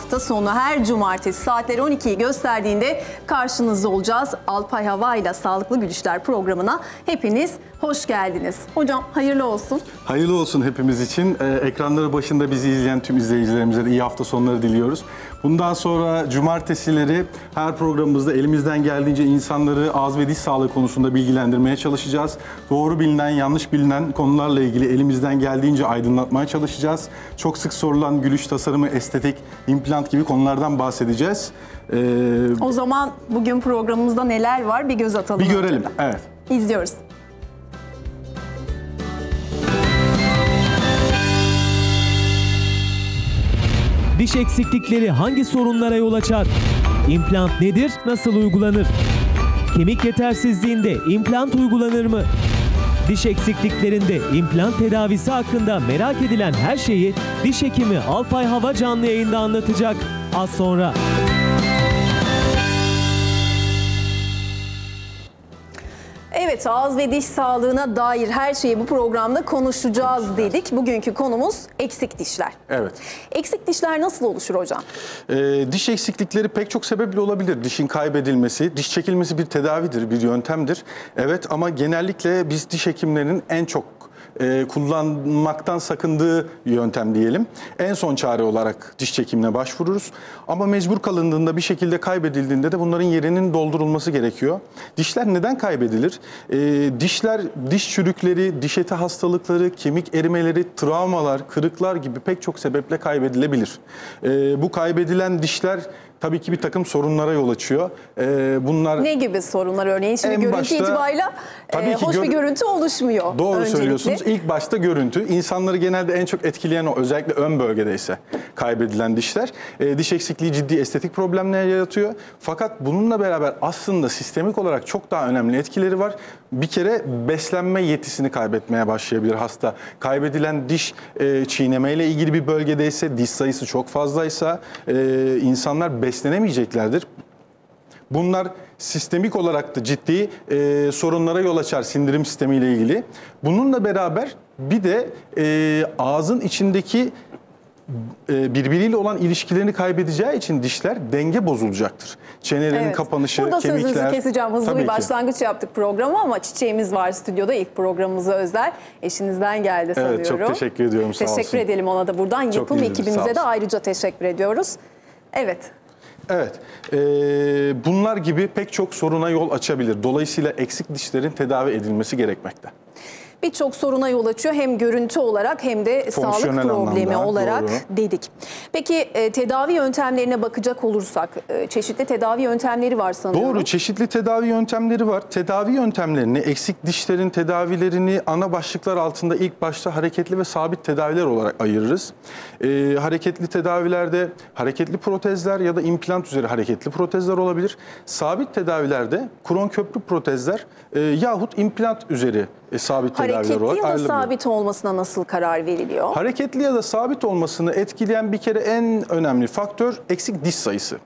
hafta sonu her cumartesi saatleri 12'yi gösterdiğinde karşınızda olacağız. Alpay Hava ile Sağlıklı Gülüşler programına hepiniz hoş geldiniz. Hocam hayırlı olsun. Hayırlı olsun hepimiz için. Ee, ekranları başında bizi izleyen tüm izleyicilerimize iyi hafta sonları diliyoruz. Bundan sonra cumartesileri her programımızda elimizden geldiğince insanları ağız ve diş sağlığı konusunda bilgilendirmeye çalışacağız. Doğru bilinen, yanlış bilinen konularla ilgili elimizden geldiğince aydınlatmaya çalışacağız. Çok sık sorulan gülüş tasarımı, estetik, implant plant gibi konulardan bahsedeceğiz. Ee, o zaman bugün programımızda neler var bir göz atalım. Bir görelim, ortada. evet. İzliyoruz. Diş eksiklikleri hangi sorunlara yol açar? İmplant nedir, nasıl uygulanır? Kemik yetersizliğinde implant uygulanır mı? diş eksikliklerinde implant tedavisi hakkında merak edilen her şeyi diş hekimi Alpay Hava canlı yayında anlatacak. Az sonra. Evet ağız ve diş sağlığına dair her şeyi bu programda konuşacağız dedik. Bugünkü konumuz eksik dişler. Evet. Eksik dişler nasıl oluşur hocam? Ee, diş eksiklikleri pek çok sebeple olabilir. Dişin kaybedilmesi, diş çekilmesi bir tedavidir, bir yöntemdir. Evet ama genellikle biz diş hekimlerinin en çok e, kullanmaktan sakındığı yöntem diyelim. En son çare olarak diş çekimine başvururuz. Ama mecbur kalındığında bir şekilde kaybedildiğinde de bunların yerinin doldurulması gerekiyor. Dişler neden kaybedilir? E, dişler, diş çürükleri, diş eti hastalıkları, kemik erimeleri, travmalar, kırıklar gibi pek çok sebeple kaybedilebilir. E, bu kaybedilen dişler tabii ki bir takım sorunlara yol açıyor. Ee, bunlar Ne gibi sorunlar örneğin? Şimdi en görüntü başta, itibariyle e, hoş gör bir görüntü oluşmuyor. Doğru öncelikle. söylüyorsunuz. İlk başta görüntü. İnsanları genelde en çok etkileyen o. Özellikle ön bölgede ise kaybedilen dişler. E, diş eksikliği ciddi estetik problemler yaratıyor. Fakat bununla beraber aslında sistemik olarak çok daha önemli etkileri var. Bir kere beslenme yetisini kaybetmeye başlayabilir hasta. Kaybedilen diş e, çiğnemeyle ilgili bir bölgedeyse, diş sayısı çok fazlaysa e, insanlar beslenme beslenemeyeceklerdir. Bunlar sistemik olarak da ciddi e, sorunlara yol açar sindirim sistemiyle ilgili. Bununla beraber bir de e, ağzın içindeki e, birbiriyle olan ilişkilerini kaybedeceği için dişler denge bozulacaktır. Çenelerin evet. kapanışı, Burada kemikler. Burada sözünüzü keseceğim. Hızlı bir başlangıç ki. yaptık programı ama çiçeğimiz var stüdyoda. ilk programımıza özel. Eşinizden geldi sanıyorum. Evet çok teşekkür ediyorum sağ teşekkür olsun. Teşekkür edelim ona da buradan. Çok Yapım ekibimize de ayrıca teşekkür ediyoruz. Evet Evet, e, bunlar gibi pek çok soruna yol açabilir. Dolayısıyla eksik dişlerin tedavi edilmesi gerekmekte birçok soruna yol açıyor. Hem görüntü olarak hem de sağlık problemi anlamda, olarak doğru. dedik. Peki e, tedavi yöntemlerine bakacak olursak e, çeşitli tedavi yöntemleri var sanıyorum. Doğru çeşitli tedavi yöntemleri var. Tedavi yöntemlerini eksik dişlerin tedavilerini ana başlıklar altında ilk başta hareketli ve sabit tedaviler olarak ayırırız. E, hareketli tedavilerde hareketli protezler ya da implant üzeri hareketli protezler olabilir. Sabit tedavilerde kron köprü protezler e, yahut implant üzeri e, sabit tedaviler hareketli olarak ya da sabit olmasına nasıl karar veriliyor? Hareketli ya da sabit olmasını etkileyen bir kere en önemli faktör eksik diş sayısı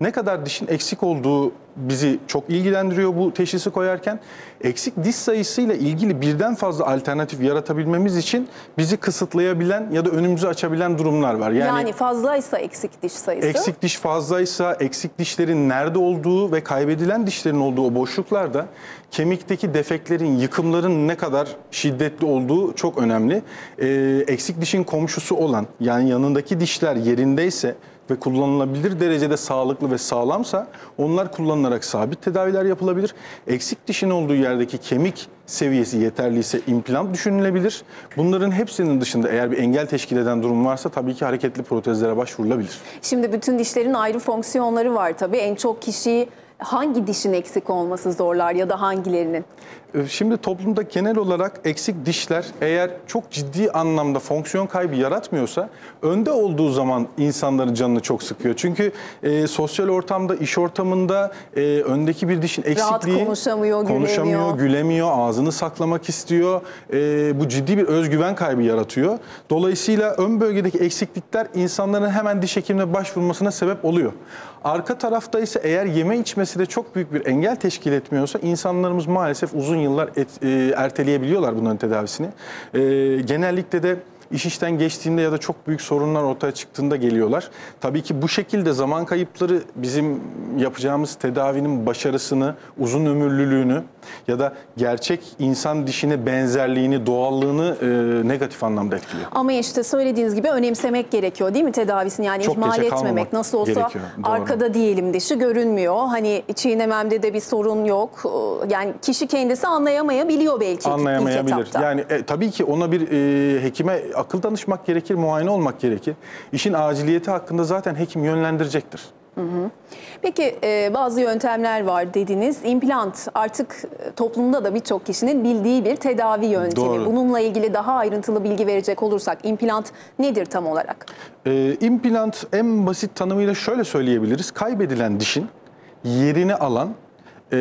ne kadar dişin eksik olduğu bizi çok ilgilendiriyor bu teşhisi koyarken. Eksik diş sayısıyla ilgili birden fazla alternatif yaratabilmemiz için bizi kısıtlayabilen ya da önümüzü açabilen durumlar var. Yani, yani fazlaysa eksik diş sayısı. Eksik diş fazlaysa eksik dişlerin nerede olduğu ve kaybedilen dişlerin olduğu o boşluklarda kemikteki defeklerin, yıkımların ne kadar şiddetli olduğu çok önemli. Ee, eksik dişin komşusu olan yani yanındaki dişler yerindeyse ve kullanılabilir derecede sağlıklı ve sağlamsa onlar kullanılarak sabit tedaviler yapılabilir. Eksik dişin olduğu yerdeki kemik seviyesi yeterliyse implant düşünülebilir. Bunların hepsinin dışında eğer bir engel teşkil eden durum varsa tabii ki hareketli protezlere başvurulabilir. Şimdi bütün dişlerin ayrı fonksiyonları var tabii. En çok kişiyi hangi dişin eksik olması zorlar ya da hangilerinin? Ee, şimdi toplumda genel olarak eksik dişler eğer çok ciddi anlamda fonksiyon kaybı yaratmıyorsa önde olduğu zaman insanların canını çok sıkıyor. Çünkü e, sosyal ortamda, iş ortamında e, öndeki bir dişin eksikliği Rahat konuşamıyor, konuşamıyor gülemiyor. gülemiyor, ağzını saklamak istiyor. E, bu ciddi bir özgüven kaybı yaratıyor. Dolayısıyla ön bölgedeki eksiklikler insanların hemen diş hekimine başvurmasına sebep oluyor. Arka tarafta ise eğer yeme içmesi de çok büyük bir engel teşkil etmiyorsa insanlarımız maalesef uzun uzun yıllar et, e, erteleyebiliyorlar bunların tedavisini. E, genellikle de iş işten geçtiğinde ya da çok büyük sorunlar ortaya çıktığında geliyorlar. Tabii ki bu şekilde zaman kayıpları bizim yapacağımız tedavinin başarısını, uzun ömürlülüğünü ya da gerçek insan dişine benzerliğini, doğallığını e, negatif anlamda etkiliyor. Ama işte söylediğiniz gibi önemsemek gerekiyor değil mi tedavisini? Yani çok ihmal etmemek. Nasıl olsa arkada diyelim dişi görünmüyor. Hani çiğnememde de bir sorun yok. Yani kişi kendisi anlayamayabiliyor belki Anlayamayabilir. Yani e, tabii ki ona bir e, hekime akıl danışmak gerekir, muayene olmak gerekir. İşin aciliyeti hakkında zaten hekim yönlendirecektir. Peki e, bazı yöntemler var dediniz. İmplant artık e, toplumda da birçok kişinin bildiği bir tedavi yöntemi. Doğru. Bununla ilgili daha ayrıntılı bilgi verecek olursak implant nedir tam olarak? E, implant en basit tanımıyla şöyle söyleyebiliriz. Kaybedilen dişin yerini alan e,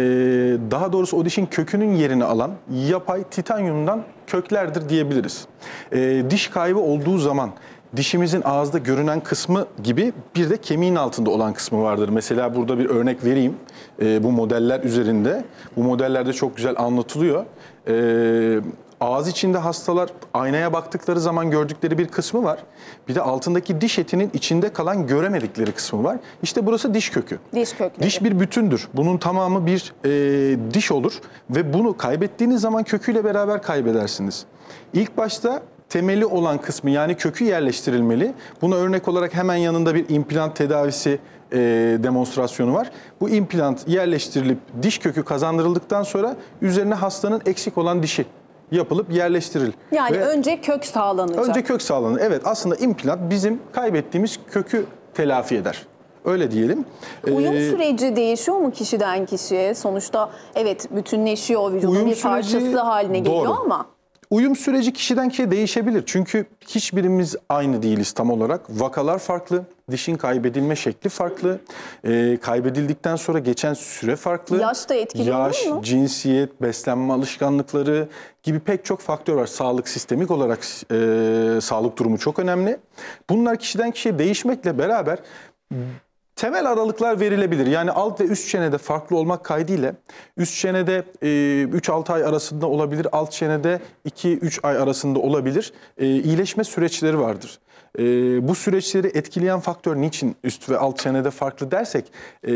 daha doğrusu odişin kökünün yerini alan yapay titanyumdan köklerdir diyebiliriz. E, diş kaybı olduğu zaman dişimizin ağızda görünen kısmı gibi bir de kemiğin altında olan kısmı vardır. Mesela burada bir örnek vereyim. E, bu modeller üzerinde. Bu modellerde çok güzel anlatılıyor. E, ağız içinde hastalar aynaya baktıkları zaman gördükleri bir kısmı var. Bir de altındaki diş etinin içinde kalan göremedikleri kısmı var. İşte burası diş kökü. Diş kökü. Diş bir bütündür. Bunun tamamı bir e, diş olur ve bunu kaybettiğiniz zaman köküyle beraber kaybedersiniz. İlk başta temeli olan kısmı yani kökü yerleştirilmeli. Buna örnek olarak hemen yanında bir implant tedavisi e, demonstrasyonu var. Bu implant yerleştirilip diş kökü kazandırıldıktan sonra üzerine hastanın eksik olan dişi yapılıp yerleştiril. Yani Ve önce kök sağlanacak. Önce kök sağlanır. Evet aslında implant bizim kaybettiğimiz kökü telafi eder. Öyle diyelim. Ee, uyum ee, süreci değişiyor mu kişiden kişiye? Sonuçta evet bütünleşiyor vücudun bir parçası haline geliyor ama. Uyum süreci kişiden kişiye değişebilir. Çünkü hiçbirimiz aynı değiliz tam olarak. Vakalar farklı, dişin kaybedilme şekli farklı, e, kaybedildikten sonra geçen süre farklı. Yaş da etkili Yaş, mu? cinsiyet, beslenme alışkanlıkları gibi pek çok faktör var. Sağlık sistemik olarak e, sağlık durumu çok önemli. Bunlar kişiden kişiye değişmekle beraber Temel aralıklar verilebilir. Yani alt ve üst çenede farklı olmak kaydıyla üst çenede e, 3-6 ay arasında olabilir, alt çenede 2-3 ay arasında olabilir. E, iyileşme süreçleri vardır. E, bu süreçleri etkileyen faktör niçin üst ve alt çenede farklı dersek e,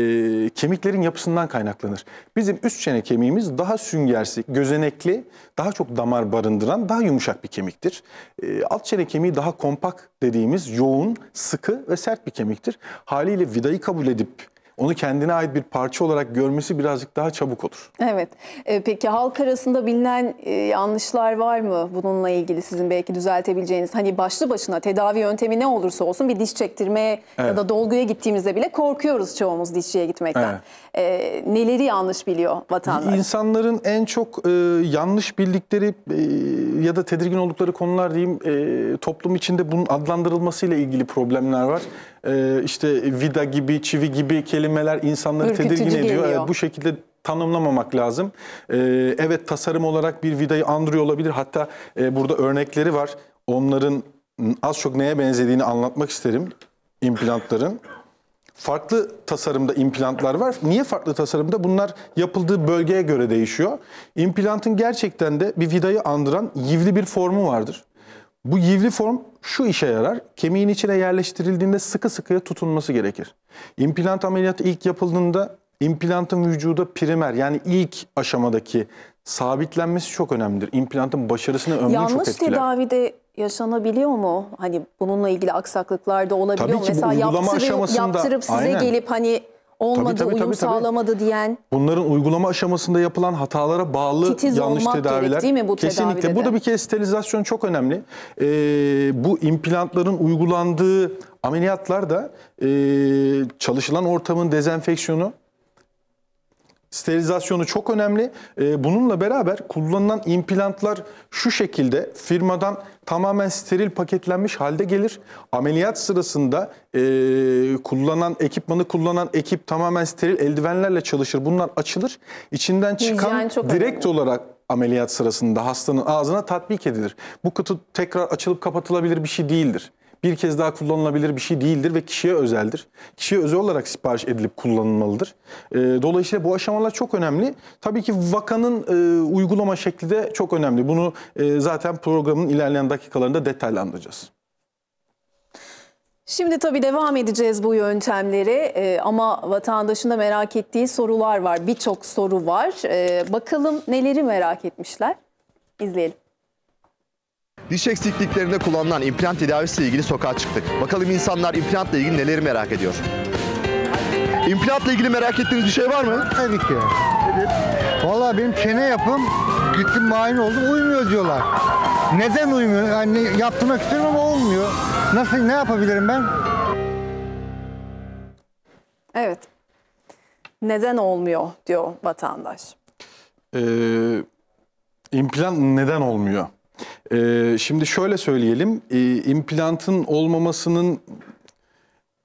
kemiklerin yapısından kaynaklanır. Bizim üst çene kemiğimiz daha süngersi, gözenekli, daha çok damar barındıran, daha yumuşak bir kemiktir. E, alt çene kemiği daha kompakt dediğimiz yoğun, sıkı ve sert bir kemiktir. Haliyle vidayı kabul edip onu kendine ait bir parça olarak görmesi birazcık daha çabuk olur. Evet. E, peki halk arasında bilinen e, yanlışlar var mı bununla ilgili sizin belki düzeltebileceğiniz? Hani başlı başına tedavi yöntemi ne olursa olsun bir diş çektirmeye evet. ya da dolguya gittiğimizde bile korkuyoruz çoğumuz dişçiye gitmekten. Evet. E, neleri yanlış biliyor vatandaş? İnsanların en çok e, yanlış bildikleri e, ya da tedirgin oldukları konular diyeyim e, toplum içinde bunun adlandırılmasıyla ilgili problemler var e, işte vida gibi, çivi gibi kelimeler insanları Ürkütücü tedirgin ediyor. Evet, bu şekilde tanımlamamak lazım. Ee, evet tasarım olarak bir vidayı andırıyor olabilir. Hatta e, burada örnekleri var. Onların az çok neye benzediğini anlatmak isterim implantların. Farklı tasarımda implantlar var. Niye farklı tasarımda? Bunlar yapıldığı bölgeye göre değişiyor. İmplantın gerçekten de bir vidayı andıran yivli bir formu vardır. Bu yivli form şu işe yarar. Kemiğin içine yerleştirildiğinde sıkı sıkıya tutunması gerekir. İmplant ameliyatı ilk yapıldığında implantın vücuda primer yani ilk aşamadaki sabitlenmesi çok önemlidir. İmplantın başarısını ömrü Yalnız çok etkiler. Yalnız tedavide yaşanabiliyor mu? Hani bununla ilgili aksaklıklar da olabiliyor Tabii mu? Mesela yaptırı, aşamasında, yaptırıp size aynen. gelip hani olmadı, tabii, tabii, uyum tabii, sağlamadı diyen. Bunların uygulama aşamasında yapılan hatalara bağlı Titiz yanlış tedaviler. Gerek, değil mi bu Kesinlikle. Tedavide Burada bir kez sterilizasyon çok önemli. Ee, bu implantların uygulandığı ameliyatlar da e, çalışılan ortamın dezenfeksiyonu sterilizasyonu çok önemli. Ee, bununla beraber kullanılan implantlar şu şekilde firmadan tamamen steril paketlenmiş halde gelir. Ameliyat sırasında e, kullanan ekipmanı kullanan ekip tamamen steril eldivenlerle çalışır. Bunlar açılır. İçinden çıkan yani direkt önemli. olarak ameliyat sırasında hastanın ağzına tatbik edilir. Bu kutu tekrar açılıp kapatılabilir bir şey değildir bir kez daha kullanılabilir bir şey değildir ve kişiye özeldir. Kişiye özel olarak sipariş edilip kullanılmalıdır. E, dolayısıyla bu aşamalar çok önemli. Tabii ki vakanın e, uygulama şekli de çok önemli. Bunu e, zaten programın ilerleyen dakikalarında detaylandıracağız. Şimdi tabii devam edeceğiz bu yöntemleri ee, ama vatandaşın da merak ettiği sorular var. Birçok soru var. Ee, bakalım neleri merak etmişler? İzleyelim. Diş eksikliklerinde kullanılan implant tedavisiyle ilgili sokağa çıktık. Bakalım insanlar implantla ilgili neleri merak ediyor. İmplantla ilgili merak ettiğiniz bir şey var mı? Tabii ki. Valla benim çene yapım gittim muayene oldum uymuyor diyorlar. Neden uymuyor? Yani yaptırmak istiyorum ama olmuyor. Nasıl ne yapabilirim ben? Evet. Neden olmuyor diyor vatandaş. Ee, implant neden olmuyor? Ee, şimdi şöyle söyleyelim, e, implantın olmamasının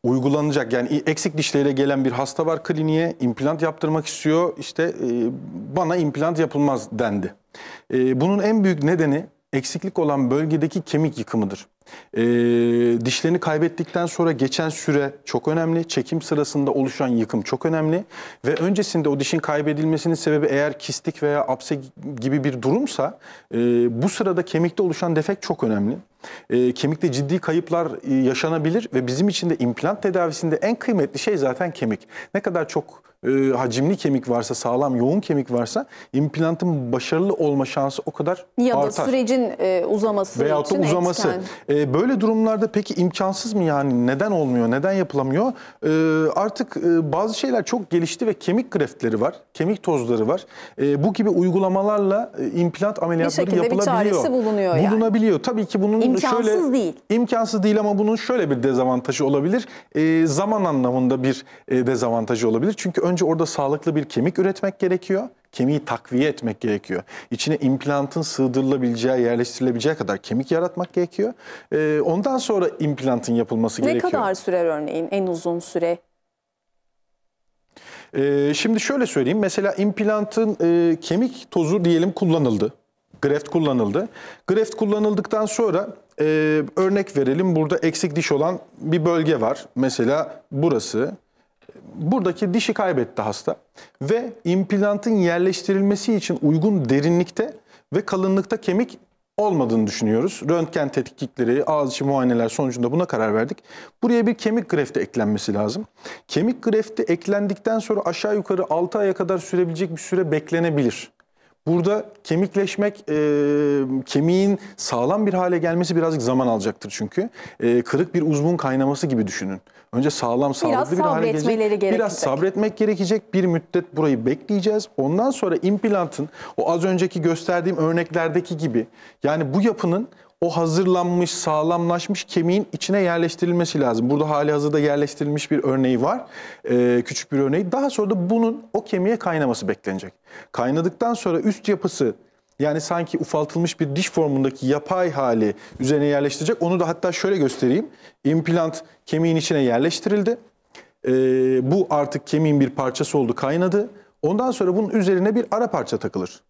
uygulanacak yani eksik dişleriyle gelen bir hasta var kliniğe implant yaptırmak istiyor işte e, bana implant yapılmaz dendi. E, bunun en büyük nedeni eksiklik olan bölgedeki kemik yıkımıdır. E, dişlerini kaybettikten sonra geçen süre çok önemli. Çekim sırasında oluşan yıkım çok önemli. Ve öncesinde o dişin kaybedilmesinin sebebi eğer kistik veya apse gibi bir durumsa e, bu sırada kemikte oluşan defek çok önemli. E, kemikte ciddi kayıplar e, yaşanabilir ve bizim için de implant tedavisinde en kıymetli şey zaten kemik. Ne kadar çok e, hacimli kemik varsa, sağlam yoğun kemik varsa implantın başarılı olma şansı o kadar ya artar. Ya da sürecin e, uzaması Veyahut için da uzaması. E, böyle durumlarda peki imkansız mı yani? Neden olmuyor? Neden yapılamıyor? E, artık e, bazı şeyler çok gelişti ve kemik greftleri var, kemik tozları var. E, bu gibi uygulamalarla e, implant ameliyatları bir yapılabiliyor. Bir çaresi bulunuyor yani. Bulunabiliyor. Tabii ki bunun imkansız şöyle... değil. İmkansız değil ama bunun şöyle bir dezavantajı olabilir. E, zaman anlamında bir e, dezavantajı olabilir. Çünkü önce önce orada sağlıklı bir kemik üretmek gerekiyor. Kemiği takviye etmek gerekiyor. İçine implantın sığdırılabileceği, yerleştirilebileceği kadar kemik yaratmak gerekiyor. Ee, ondan sonra implantın yapılması ne gerekiyor. Ne kadar sürer örneğin en uzun süre? Ee, şimdi şöyle söyleyeyim. Mesela implantın e, kemik tozu diyelim kullanıldı. graft kullanıldı. Graft kullanıldıktan sonra e, örnek verelim. Burada eksik diş olan bir bölge var. Mesela burası buradaki dişi kaybetti hasta ve implantın yerleştirilmesi için uygun derinlikte ve kalınlıkta kemik olmadığını düşünüyoruz. Röntgen tetkikleri, ağız içi muayeneler sonucunda buna karar verdik. Buraya bir kemik grefti eklenmesi lazım. Kemik grefti eklendikten sonra aşağı yukarı 6 aya kadar sürebilecek bir süre beklenebilir. Burada kemikleşmek, e, kemiğin sağlam bir hale gelmesi birazcık zaman alacaktır çünkü. E, kırık bir uzvun kaynaması gibi düşünün. Önce sağlam, sağlıklı bir hale gelecek. Gerekecek. Biraz sabretmek gerekecek. Bir müddet burayı bekleyeceğiz. Ondan sonra implantın o az önceki gösterdiğim örneklerdeki gibi yani bu yapının o hazırlanmış, sağlamlaşmış kemiğin içine yerleştirilmesi lazım. Burada hali hazırda yerleştirilmiş bir örneği var. Ee, küçük bir örneği. Daha sonra da bunun o kemiğe kaynaması beklenecek. Kaynadıktan sonra üst yapısı yani sanki ufaltılmış bir diş formundaki yapay hali üzerine yerleştirecek. Onu da hatta şöyle göstereyim. İmplant kemiğin içine yerleştirildi. Ee, bu artık kemiğin bir parçası oldu, kaynadı. Ondan sonra bunun üzerine bir ara parça takılır.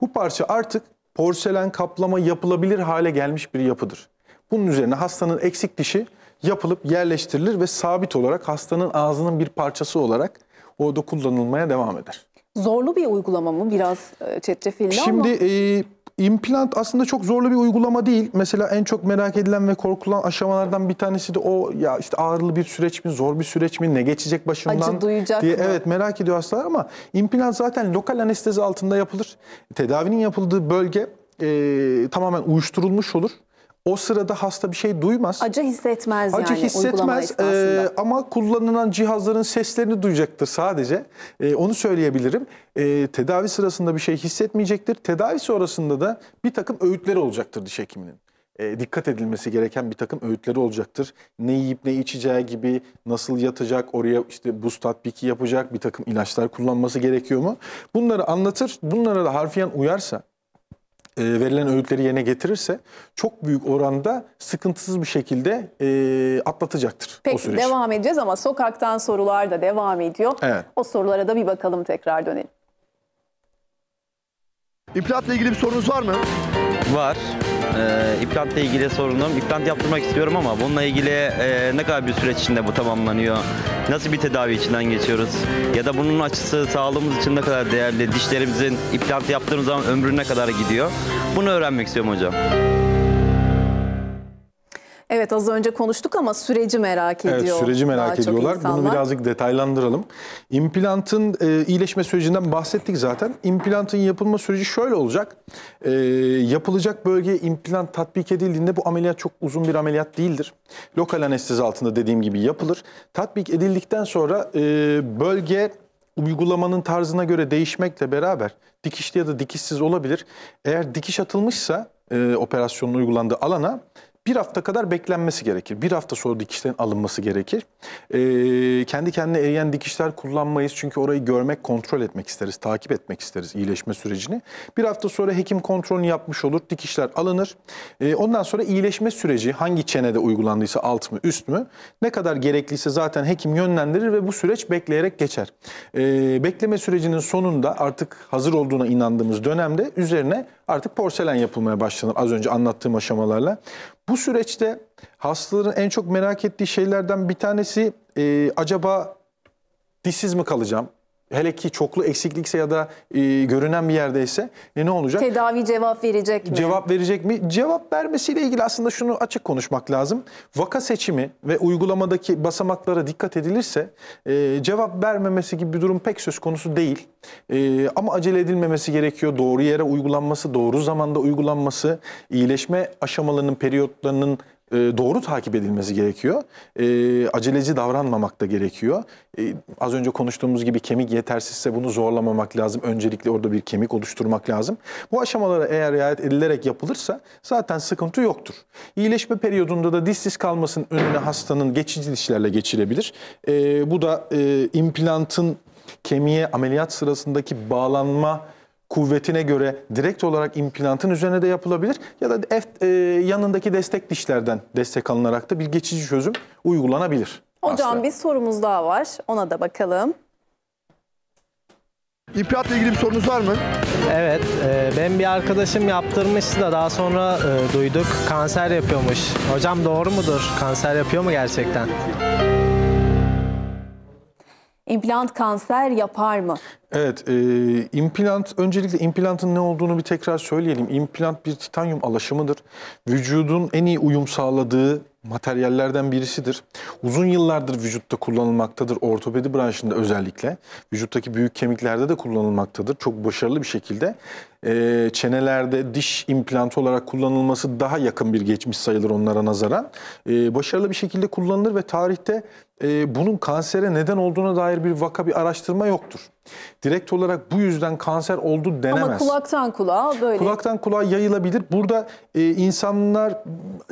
Bu parça artık porselen kaplama yapılabilir hale gelmiş bir yapıdır. Bunun üzerine hastanın eksik dişi yapılıp yerleştirilir ve sabit olarak hastanın ağzının bir parçası olarak orada kullanılmaya devam eder. Zorlu bir uygulama mı biraz e, çetrefilli Şimdi, ama? Şimdi e, implant aslında çok zorlu bir uygulama değil. Mesela en çok merak edilen ve korkulan aşamalardan bir tanesi de o ya işte ağırlı bir süreç mi, zor bir süreç mi, ne geçecek başımdan Acı duyacak diye. Mı? Evet merak ediyor hastalar ama implant zaten lokal anestezi altında yapılır. Tedavinin yapıldığı bölge e, tamamen uyuşturulmuş olur. O sırada hasta bir şey duymaz. Acı hissetmez Acı yani. hissetmez e, ama kullanılan cihazların seslerini duyacaktır sadece. E, onu söyleyebilirim. E, tedavi sırasında bir şey hissetmeyecektir. Tedavi sonrasında da bir takım öğütleri olacaktır diş hekiminin e, dikkat edilmesi gereken bir takım öğütleri olacaktır. Ne yiyip ne içeceği gibi, nasıl yatacak, oraya işte buz tatbiki yapacak, bir takım ilaçlar kullanması gerekiyor mu? Bunları anlatır, bunlara da harfiyen uyarsa e, verilen öğütleri yerine getirirse çok büyük oranda sıkıntısız bir şekilde e, atlatacaktır Peki, o süreç. devam edeceğiz ama sokaktan sorular da devam ediyor. Evet. O sorulara da bir bakalım tekrar dönelim. İplatla ilgili bir sorunuz var mı? Var. E, ee, implantla ilgili sorunum. İplant yaptırmak istiyorum ama bununla ilgili e, ne kadar bir süreç içinde bu tamamlanıyor? Nasıl bir tedavi içinden geçiyoruz? Ya da bunun açısı sağlığımız için ne kadar değerli? Dişlerimizin implant yaptığımız zaman ömrü ne kadar gidiyor? Bunu öğrenmek istiyorum hocam. Evet az önce konuştuk ama süreci merak ediyor. Evet süreci merak ediyorlar. Bunu birazcık detaylandıralım. İmplantın e, iyileşme sürecinden bahsettik zaten. İmplantın yapılma süreci şöyle olacak. E, yapılacak bölgeye implant tatbik edildiğinde bu ameliyat çok uzun bir ameliyat değildir. Lokal anestezi altında dediğim gibi yapılır. Tatbik edildikten sonra e, bölge uygulamanın tarzına göre değişmekle beraber dikişli ya da dikişsiz olabilir. Eğer dikiş atılmışsa e, operasyonun uygulandığı alana bir hafta kadar beklenmesi gerekir. Bir hafta sonra dikişlerin alınması gerekir. E, kendi kendine eriyen dikişler kullanmayız çünkü orayı görmek, kontrol etmek isteriz, takip etmek isteriz iyileşme sürecini. Bir hafta sonra hekim kontrolünü yapmış olur, dikişler alınır. E, ondan sonra iyileşme süreci hangi çenede uygulandıysa alt mı üst mü ne kadar gerekliyse zaten hekim yönlendirir ve bu süreç bekleyerek geçer. E, bekleme sürecinin sonunda artık hazır olduğuna inandığımız dönemde üzerine artık porselen yapılmaya başlanır az önce anlattığım aşamalarla. Bu süreçte hastaların en çok merak ettiği şeylerden bir tanesi e, acaba dişsiz mi kalacağım? hele ki çoklu eksiklikse ya da e, görünen bir yerdeyse e, ne olacak? Tedavi cevap verecek mi? Cevap verecek mi? Cevap vermesiyle ilgili aslında şunu açık konuşmak lazım. Vaka seçimi ve uygulamadaki basamaklara dikkat edilirse e, cevap vermemesi gibi bir durum pek söz konusu değil. E, ama acele edilmemesi gerekiyor. Doğru yere uygulanması, doğru zamanda uygulanması, iyileşme aşamalarının, periyotlarının e, doğru takip edilmesi gerekiyor. E, aceleci davranmamak da gerekiyor. E, az önce konuştuğumuz gibi kemik yetersizse bunu zorlamamak lazım. Öncelikle orada bir kemik oluşturmak lazım. Bu aşamalara eğer riayet edilerek yapılırsa zaten sıkıntı yoktur. İyileşme periyodunda da dişsiz kalmasının önüne hastanın geçici dişlerle geçilebilir. E, bu da e, implantın kemiğe ameliyat sırasındaki bağlanma kuvvetine göre direkt olarak implantın üzerine de yapılabilir ya da F, e, yanındaki destek dişlerden destek alınarak da bir geçici çözüm uygulanabilir. Hocam hastaya. bir sorumuz daha var. Ona da bakalım. İmpiyatla ilgili bir sorunuz var mı? Evet, e, ben bir arkadaşım yaptırmıştı da daha sonra e, duyduk kanser yapıyormuş. Hocam doğru mudur? Kanser yapıyor mu gerçekten? İmplant kanser yapar mı? Evet, e, implant öncelikle implantın ne olduğunu bir tekrar söyleyelim. İmplant bir titanyum alaşımıdır. Vücudun en iyi uyum sağladığı materyallerden birisidir. Uzun yıllardır vücutta kullanılmaktadır. Ortopedi branşında özellikle. Vücuttaki büyük kemiklerde de kullanılmaktadır. Çok başarılı bir şekilde. E, çenelerde diş implantı olarak kullanılması daha yakın bir geçmiş sayılır onlara nazaran. E, başarılı bir şekilde kullanılır ve tarihte e, bunun kansere neden olduğuna dair bir vaka, bir araştırma yoktur. Direkt olarak bu yüzden kanser oldu denemez. Ama kulaktan kulağa böyle. Kulaktan kulağa yayılabilir. Burada e, insanlar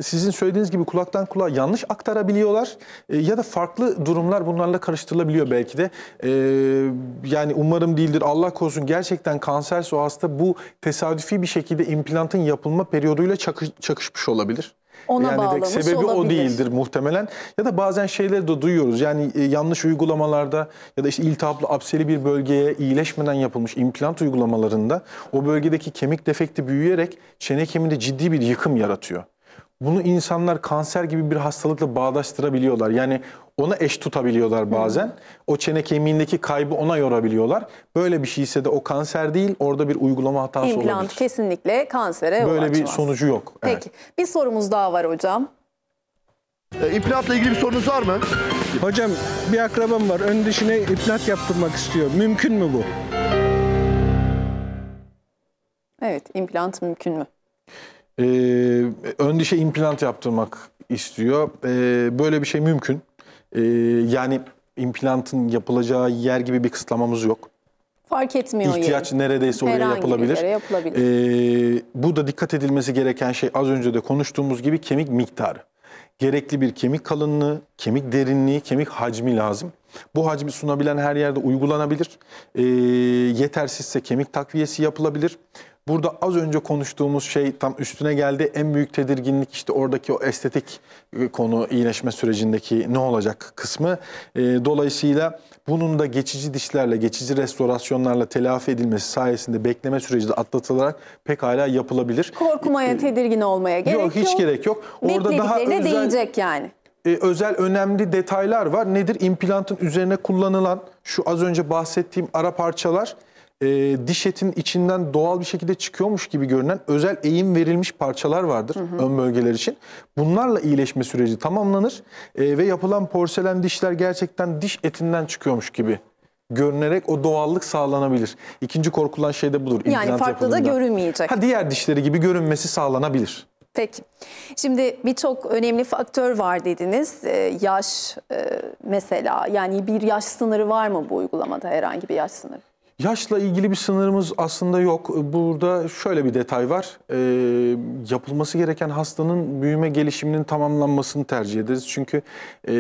sizin söylediğiniz gibi kulaktan kulağa yanlış aktarabiliyorlar e, ya da farklı durumlar bunlarla karıştırılabiliyor belki de. E, yani umarım değildir Allah korusun gerçekten kanserse o hasta bu tesadüfi bir şekilde implantın yapılma periyoduyla çakış, çakışmış olabilir. Ona yani bağlamış sebebi olabilir. o değildir muhtemelen. Ya da bazen şeyleri de duyuyoruz. Yani e, yanlış uygulamalarda ya da işte iltihaplı apseli bir bölgeye iyileşmeden yapılmış implant uygulamalarında o bölgedeki kemik defekti büyüyerek çene kemiğinde ciddi bir yıkım yaratıyor. Bunu insanlar kanser gibi bir hastalıkla bağdaştırabiliyorlar. Yani ona eş tutabiliyorlar bazen. O çene kemiğindeki kaybı ona yorabiliyorlar. Böyle bir şeyse de o kanser değil, orada bir uygulama hatası İmplant olabilir. İmplant kesinlikle kansere Böyle bir sonucu yok. Peki, evet. bir sorumuz daha var hocam. E, implanatla ilgili bir sorunuz var mı? Hocam bir akrabam var. Ön dişine implant yaptırmak istiyor. Mümkün mü bu? Evet, implant mümkün mü? Ee, ön dişe implant yaptırmak istiyor. Ee, böyle bir şey mümkün e, yani implantın yapılacağı yer gibi bir kısıtlamamız yok. Fark etmiyor İhtiyaç yani. neredeyse oraya Herhangi yapılabilir. Bir yere yapılabilir. Ee, bu da dikkat edilmesi gereken şey az önce de konuştuğumuz gibi kemik miktarı. Gerekli bir kemik kalınlığı, kemik derinliği, kemik hacmi lazım. Bu hacmi sunabilen her yerde uygulanabilir. Ee, yetersizse kemik takviyesi yapılabilir. Burada az önce konuştuğumuz şey tam üstüne geldi. En büyük tedirginlik işte oradaki o estetik konu iyileşme sürecindeki ne olacak kısmı. Ee, dolayısıyla bunun da geçici dişlerle, geçici restorasyonlarla telafi edilmesi sayesinde bekleme süreci de atlatılarak hala yapılabilir. Korkmaya, ee, tedirgin olmaya gerek yok. Yok hiç gerek yok. Orada daha özel, değinecek yani e, özel önemli detaylar var. Nedir? İmplantın üzerine kullanılan şu az önce bahsettiğim ara parçalar e, diş etin içinden doğal bir şekilde çıkıyormuş gibi görünen özel eğim verilmiş parçalar vardır hı hı. ön bölgeler için. Bunlarla iyileşme süreci tamamlanır e, ve yapılan porselen dişler gerçekten diş etinden çıkıyormuş gibi görünerek o doğallık sağlanabilir. İkinci korkulan şey de budur. Yani farklı yapımında. da görünmeyecek. Ha, diğer dişleri gibi görünmesi sağlanabilir. Peki. Şimdi birçok önemli faktör var dediniz. Ee, yaş e, mesela yani bir yaş sınırı var mı bu uygulamada herhangi bir yaş sınırı? Yaşla ilgili bir sınırımız aslında yok. Burada şöyle bir detay var. E, yapılması gereken hastanın büyüme gelişiminin tamamlanmasını tercih ederiz. Çünkü e,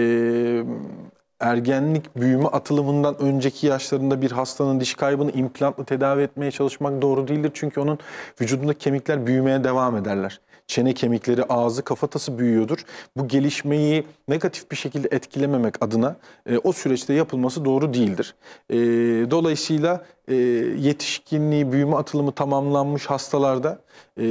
ergenlik büyüme atılımından önceki yaşlarında bir hastanın diş kaybını implantla tedavi etmeye çalışmak doğru değildir. Çünkü onun vücudunda kemikler büyümeye devam ederler çene kemikleri, ağzı, kafatası büyüyordur. Bu gelişmeyi negatif bir şekilde etkilememek adına e, o süreçte yapılması doğru değildir. E, dolayısıyla e, yetişkinliği, büyüme atılımı tamamlanmış hastalarda e,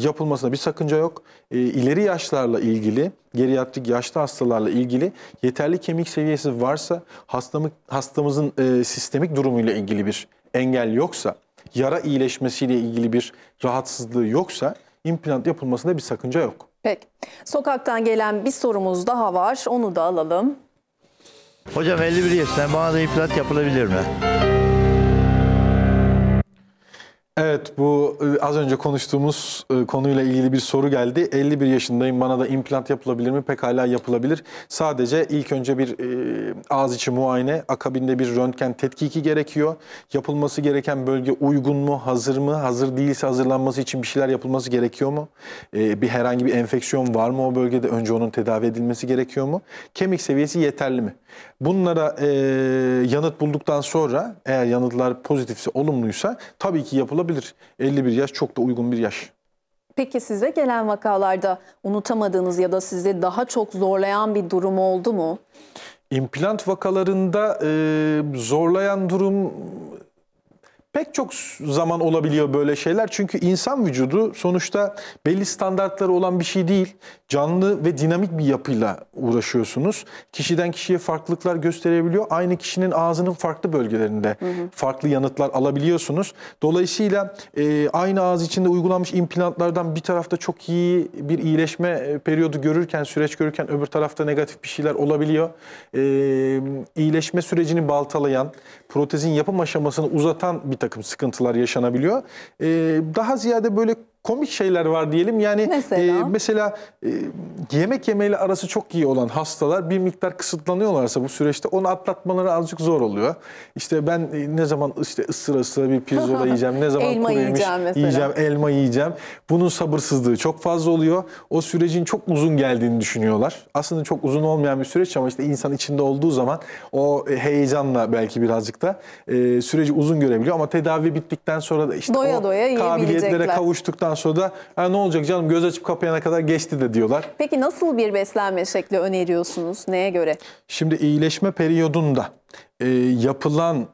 yapılmasına bir sakınca yok. E, ileri yaşlarla ilgili, geriatrik yaşlı hastalarla ilgili yeterli kemik seviyesi varsa hastamı, hastamızın e, sistemik durumuyla ilgili bir engel yoksa, yara iyileşmesiyle ilgili bir rahatsızlığı yoksa implant yapılmasında bir sakınca yok. Peki. Sokaktan gelen bir sorumuz daha var. Onu da alalım. Hocam 51 yaşında bana da implant yapılabilir mi? Evet bu e, az önce konuştuğumuz e, konuyla ilgili bir soru geldi. 51 yaşındayım bana da implant yapılabilir mi? Pekala yapılabilir. Sadece ilk önce bir e, ağız içi muayene, akabinde bir röntgen tetkiki gerekiyor. Yapılması gereken bölge uygun mu, hazır mı? Hazır değilse hazırlanması için bir şeyler yapılması gerekiyor mu? bir herhangi bir enfeksiyon var mı o bölgede? Önce onun tedavi edilmesi gerekiyor mu? Kemik seviyesi yeterli mi? Bunlara yanıt bulduktan sonra eğer yanıtlar pozitifse, olumluysa tabii ki yapılabilir olabilir. 51 yaş çok da uygun bir yaş. Peki size gelen vakalarda unutamadığınız ya da sizi daha çok zorlayan bir durum oldu mu? İmplant vakalarında e, zorlayan durum Pek çok zaman olabiliyor böyle şeyler çünkü insan vücudu sonuçta belli standartları olan bir şey değil. Canlı ve dinamik bir yapıyla uğraşıyorsunuz. Kişiden kişiye farklılıklar gösterebiliyor. Aynı kişinin ağzının farklı bölgelerinde hı hı. farklı yanıtlar alabiliyorsunuz. Dolayısıyla e, aynı ağız içinde uygulanmış implantlardan bir tarafta çok iyi bir iyileşme e, periyodu görürken, süreç görürken öbür tarafta negatif bir şeyler olabiliyor. E, iyileşme sürecini baltalayan, protezin yapım aşamasını uzatan bir takım sıkıntılar yaşanabiliyor. Ee, daha ziyade böyle komik şeyler var diyelim. Yani mesela, e, mesela e, yemek yemeyle arası çok iyi olan hastalar bir miktar kısıtlanıyorlarsa bu süreçte onu atlatmaları azıcık zor oluyor. İşte ben e, ne zaman işte ısıra ısıra bir pirzola yiyeceğim, ne zaman elma kuru yemiş yiyeceğim, yiyeceğim, elma yiyeceğim. Bunun sabırsızlığı çok fazla oluyor. O sürecin çok uzun geldiğini düşünüyorlar. Aslında çok uzun olmayan bir süreç ama işte insan içinde olduğu zaman o e, heyecanla belki birazcık da e, süreci uzun görebiliyor ama tedavi bittikten sonra da işte doya o doya kabiliyetlere kavuştuktan Ondan sonra da e, ne olacak canım göz açıp kapayana kadar geçti de diyorlar. Peki nasıl bir beslenme şekli öneriyorsunuz? Neye göre? Şimdi iyileşme periyodunda e, yapılan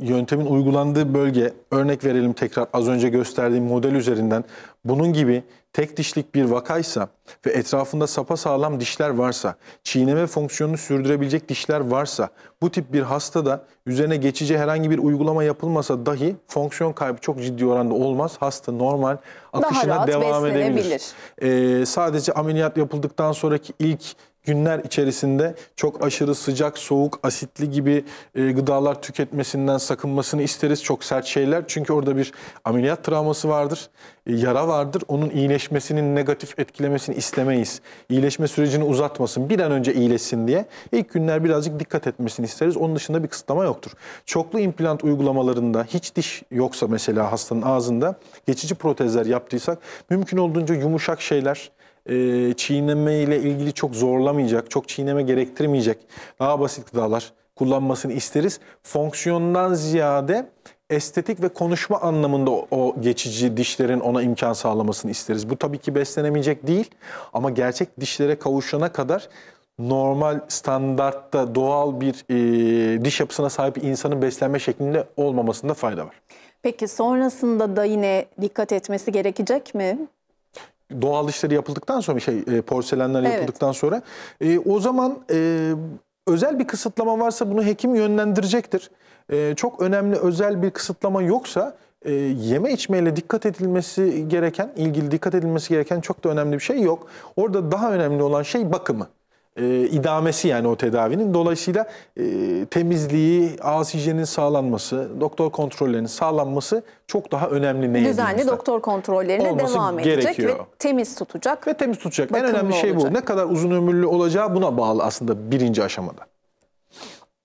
yöntemin uygulandığı bölge örnek verelim tekrar az önce gösterdiğim model üzerinden bunun gibi tek dişlik bir vakaysa ve etrafında sapa sağlam dişler varsa, çiğneme fonksiyonunu sürdürebilecek dişler varsa, bu tip bir hasta da üzerine geçici herhangi bir uygulama yapılmasa dahi fonksiyon kaybı çok ciddi oranda olmaz. Hasta normal akışına Daha rahat devam edebilir. Ee, sadece ameliyat yapıldıktan sonraki ilk günler içerisinde çok aşırı sıcak, soğuk, asitli gibi e, gıdalar tüketmesinden sakınmasını isteriz. Çok sert şeyler çünkü orada bir ameliyat travması vardır, e, yara vardır. Onun iyileşmesinin negatif etkilemesini istemeyiz. İyileşme sürecini uzatmasın, bir an önce iyileşsin diye ilk günler birazcık dikkat etmesini isteriz. Onun dışında bir kısıtlama yoktur. Çoklu implant uygulamalarında hiç diş yoksa mesela hastanın ağzında geçici protezler yaptıysak mümkün olduğunca yumuşak şeyler, e, çiğneme ile ilgili çok zorlamayacak, çok çiğneme gerektirmeyecek daha basit gıdalar kullanmasını isteriz. Fonksiyondan ziyade estetik ve konuşma anlamında o, o geçici dişlerin ona imkan sağlamasını isteriz. Bu tabii ki beslenemeyecek değil ama gerçek dişlere kavuşana kadar normal standartta doğal bir e, diş yapısına sahip insanın beslenme şeklinde olmamasında fayda var. Peki sonrasında da yine dikkat etmesi gerekecek mi? doğal işleri yapıldıktan sonra şey e, porselenler evet. yapıldıktan sonra e, o zaman e, özel bir kısıtlama varsa bunu hekim yönlendirecektir. E, çok önemli özel bir kısıtlama yoksa e, yeme içmeyle dikkat edilmesi gereken, ilgili dikkat edilmesi gereken çok da önemli bir şey yok. Orada daha önemli olan şey bakımı e, idamesi yani o tedavinin. Dolayısıyla e, temizliği, ağız hijyeninin sağlanması, doktor kontrollerinin sağlanması çok daha önemli. Ne Düzenli doktor kontrollerine Olması devam edecek ve temiz tutacak. Ve temiz tutacak. En önemli şey olacak. bu. Ne kadar uzun ömürlü olacağı buna bağlı aslında birinci aşamada.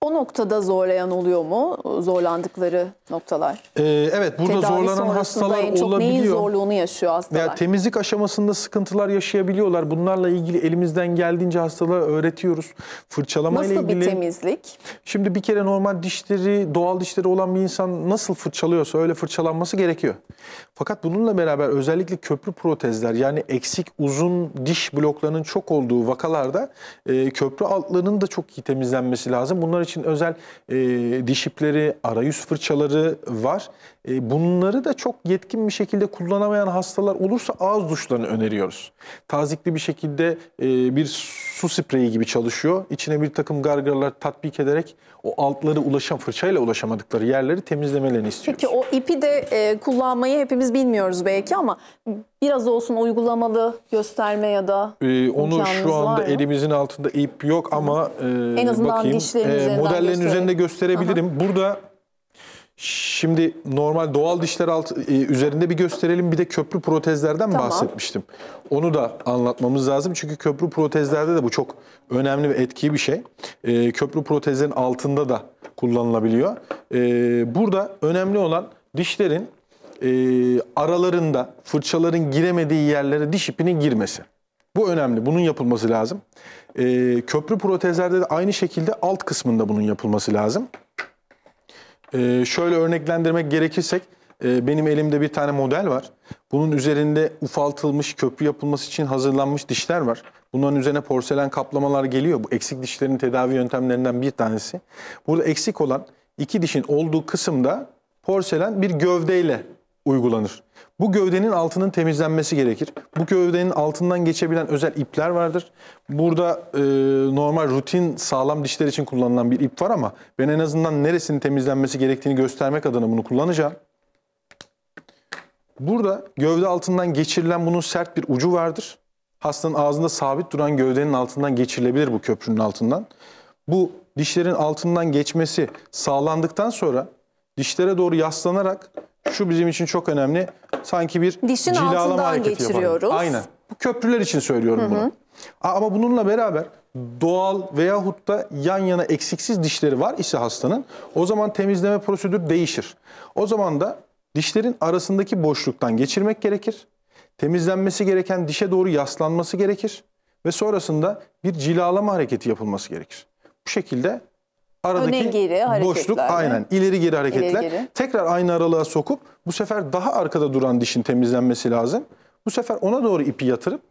O noktada zorlayan oluyor mu? Zorlandıkları noktalar. Ee, evet burada Tedavi zorlanan hastalar en çok olabiliyor. Neyin zorluğunu yaşıyor hastalar? Veya temizlik aşamasında sıkıntılar yaşayabiliyorlar. Bunlarla ilgili elimizden geldiğince hastalara öğretiyoruz. Fırçalamayla nasıl ilgili. Nasıl bir temizlik? Şimdi bir kere normal dişleri, doğal dişleri olan bir insan nasıl fırçalıyorsa öyle fırçalanması gerekiyor. Fakat bununla beraber özellikle köprü protezler yani eksik uzun diş bloklarının çok olduğu vakalarda e, köprü altlarının da çok iyi temizlenmesi lazım. Bunlar için özel e, diş ipleri, arayüz fırçaları var. E, bunları da çok yetkin bir şekilde kullanamayan hastalar olursa ağız duşlarını öneriyoruz. Tazikli bir şekilde e, bir su spreyi gibi çalışıyor. İçine bir takım gargaralar tatbik ederek o altları ulaşan fırçayla ulaşamadıkları yerleri temizlemelerini istiyoruz. Peki o ipi de e, kullanmayı hepimiz bilmiyoruz belki ama biraz olsun uygulamalı gösterme ya da onu şu anda elimizin altında ip yok ama en azından bakayım. dişlerin modellerin üzerinde gösterebilirim. Aha. Burada Şimdi normal doğal dişler alt, e, üzerinde bir gösterelim. Bir de köprü protezlerden tamam. bahsetmiştim. Onu da anlatmamız lazım. Çünkü köprü protezlerde de bu çok önemli ve etkili bir şey. E, köprü protezlerin altında da kullanılabiliyor. E, burada önemli olan dişlerin e, aralarında fırçaların giremediği yerlere diş ipinin girmesi. Bu önemli. Bunun yapılması lazım. E, köprü protezlerde de aynı şekilde alt kısmında bunun yapılması lazım. E, şöyle örneklendirmek gerekirsek e, benim elimde bir tane model var. Bunun üzerinde ufaltılmış köprü yapılması için hazırlanmış dişler var. Bunların üzerine porselen kaplamalar geliyor. Bu eksik dişlerin tedavi yöntemlerinden bir tanesi. Burada eksik olan iki dişin olduğu kısımda porselen bir gövdeyle uygulanır. Bu gövdenin altının temizlenmesi gerekir. Bu gövdenin altından geçebilen özel ipler vardır. Burada e, normal rutin sağlam dişler için kullanılan bir ip var ama ben en azından neresinin temizlenmesi gerektiğini göstermek adına bunu kullanacağım. Burada gövde altından geçirilen bunun sert bir ucu vardır. Hastanın ağzında sabit duran gövdenin altından geçirilebilir bu köprünün altından. Bu dişlerin altından geçmesi sağlandıktan sonra dişlere doğru yaslanarak şu bizim için çok önemli. Sanki bir Dişin cilalama hareketi geçiriyoruz. Yapalım. Aynen. Köprüler için söylüyorum Hı -hı. bunu. Ama bununla beraber doğal veyahut da yan yana eksiksiz dişleri var ise hastanın o zaman temizleme prosedürü değişir. O zaman da dişlerin arasındaki boşluktan geçirmek gerekir. Temizlenmesi gereken dişe doğru yaslanması gerekir ve sonrasında bir cilalama hareketi yapılması gerekir. Bu şekilde Aradaki Öne geri boşluk aynen ileri geri hareketler. İleri geri. Tekrar aynı aralığa sokup bu sefer daha arkada duran dişin temizlenmesi lazım. Bu sefer ona doğru ipi yatırıp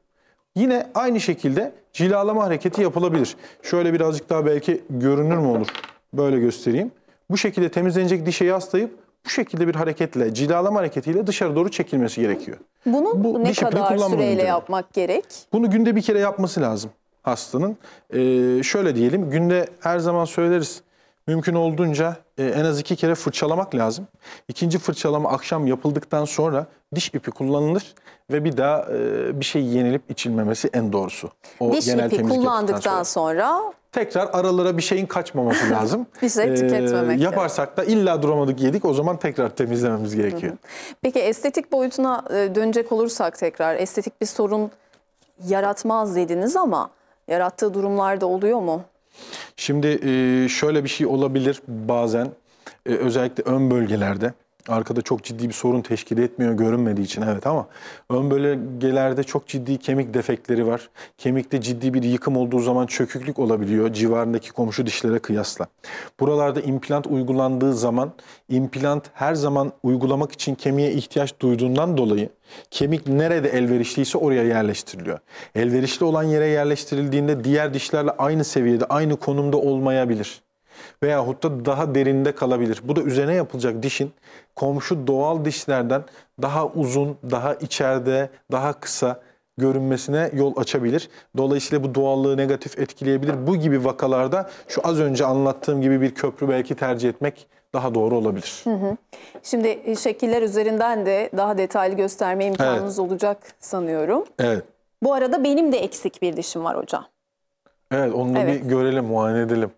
yine aynı şekilde cilalama hareketi yapılabilir. Şöyle birazcık daha belki görünür mü olur? Böyle göstereyim. Bu şekilde temizlenecek dişe yaslayıp bu şekilde bir hareketle, cilalama hareketiyle dışarı doğru çekilmesi gerekiyor. Bunu Bu ne kadar süreyle yapmak gerek? Bunu günde bir kere yapması lazım hastanın. E, ee, şöyle diyelim günde her zaman söyleriz mümkün olduğunca e, en az iki kere fırçalamak lazım. İkinci fırçalama akşam yapıldıktan sonra diş ipi kullanılır ve bir daha e, bir şey yenilip içilmemesi en doğrusu. O Diş genel ipi kullandıktan sonra. sonra tekrar aralara bir şeyin kaçmaması lazım. bir şey ee, tüketmemek. Ee, yaparsak da illa duramadık yedik o zaman tekrar temizlememiz gerekiyor. Peki estetik boyutuna e, dönecek olursak tekrar estetik bir sorun yaratmaz dediniz ama yarattığı durumlarda oluyor mu? Şimdi şöyle bir şey olabilir bazen özellikle ön bölgelerde arkada çok ciddi bir sorun teşkil etmiyor görünmediği için evet ama ön bölgelerde çok ciddi kemik defekleri var. Kemikte ciddi bir yıkım olduğu zaman çöküklük olabiliyor civarındaki komşu dişlere kıyasla. Buralarda implant uygulandığı zaman implant her zaman uygulamak için kemiğe ihtiyaç duyduğundan dolayı kemik nerede elverişliyse oraya yerleştiriliyor. Elverişli olan yere yerleştirildiğinde diğer dişlerle aynı seviyede, aynı konumda olmayabilir veyahut da daha derinde kalabilir. Bu da üzerine yapılacak dişin komşu doğal dişlerden daha uzun, daha içeride, daha kısa görünmesine yol açabilir. Dolayısıyla bu doğallığı negatif etkileyebilir. Bu gibi vakalarda şu az önce anlattığım gibi bir köprü belki tercih etmek daha doğru olabilir. Hı hı. Şimdi e, şekiller üzerinden de daha detaylı gösterme imkanınız evet. olacak sanıyorum. Evet. Bu arada benim de eksik bir dişim var hocam. Evet onu da evet. bir görelim, muayene edelim.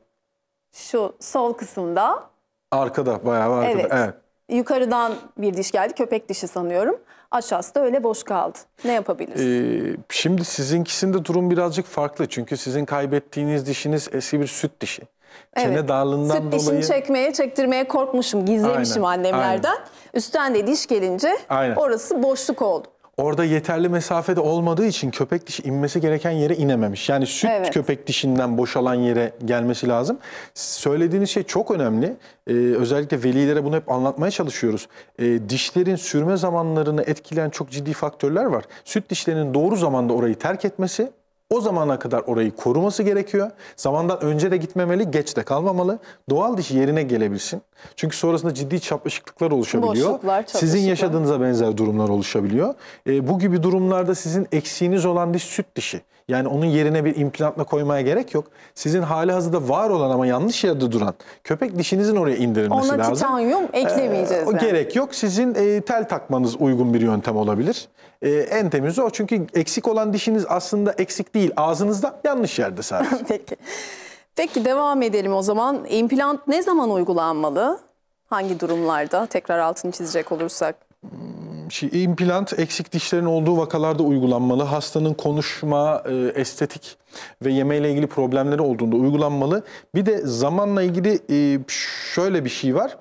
Şu sol kısımda. Arkada bayağı arkada. Evet. evet. Yukarıdan bir diş geldi. Köpek dişi sanıyorum. Aşağısı da öyle boş kaldı. Ne yapabiliriz? Ee, şimdi sizinkisinde durum birazcık farklı. Çünkü sizin kaybettiğiniz dişiniz eski bir süt dişi. Evet. Çene darlığından Süt dolayı... dişini çekmeye, çektirmeye korkmuşum. Gizlemişim aynen, annemlerden. Aynen. Üstten de diş gelince aynen. orası boşluk oldu orada yeterli mesafede olmadığı için köpek dişi inmesi gereken yere inememiş. Yani süt evet. köpek dişinden boşalan yere gelmesi lazım. Söylediğiniz şey çok önemli. Ee, özellikle velilere bunu hep anlatmaya çalışıyoruz. Ee, dişlerin sürme zamanlarını etkileyen çok ciddi faktörler var. Süt dişlerinin doğru zamanda orayı terk etmesi o zamana kadar orayı koruması gerekiyor. Zamandan önce de gitmemeli, geç de kalmamalı. Doğal dişi yerine gelebilsin. Çünkü sonrasında ciddi çapışıklıklar oluşabiliyor. Boşluklar, sizin yaşadığınıza benzer durumlar oluşabiliyor. E, bu gibi durumlarda sizin eksiğiniz olan diş süt dişi. Yani onun yerine bir implantla koymaya gerek yok. Sizin hali hazırda var olan ama yanlış yerde duran köpek dişinizin oraya indirilmesi Ona lazım. Ona titanyum e, eklemeyeceğiz. Ee, yani. Gerek yok. Sizin e, tel takmanız uygun bir yöntem olabilir. E, en temizi o. Çünkü eksik olan dişiniz aslında eksik değil. Ağzınızda yanlış yerde sadece. Peki. Peki devam edelim o zaman. İmplant ne zaman uygulanmalı? Hangi durumlarda? Tekrar altını çizecek olursak. Hmm, şey, implant eksik dişlerin olduğu vakalarda uygulanmalı. Hastanın konuşma, e, estetik ve yemeyle ilgili problemleri olduğunda uygulanmalı. Bir de zamanla ilgili e, şöyle bir şey var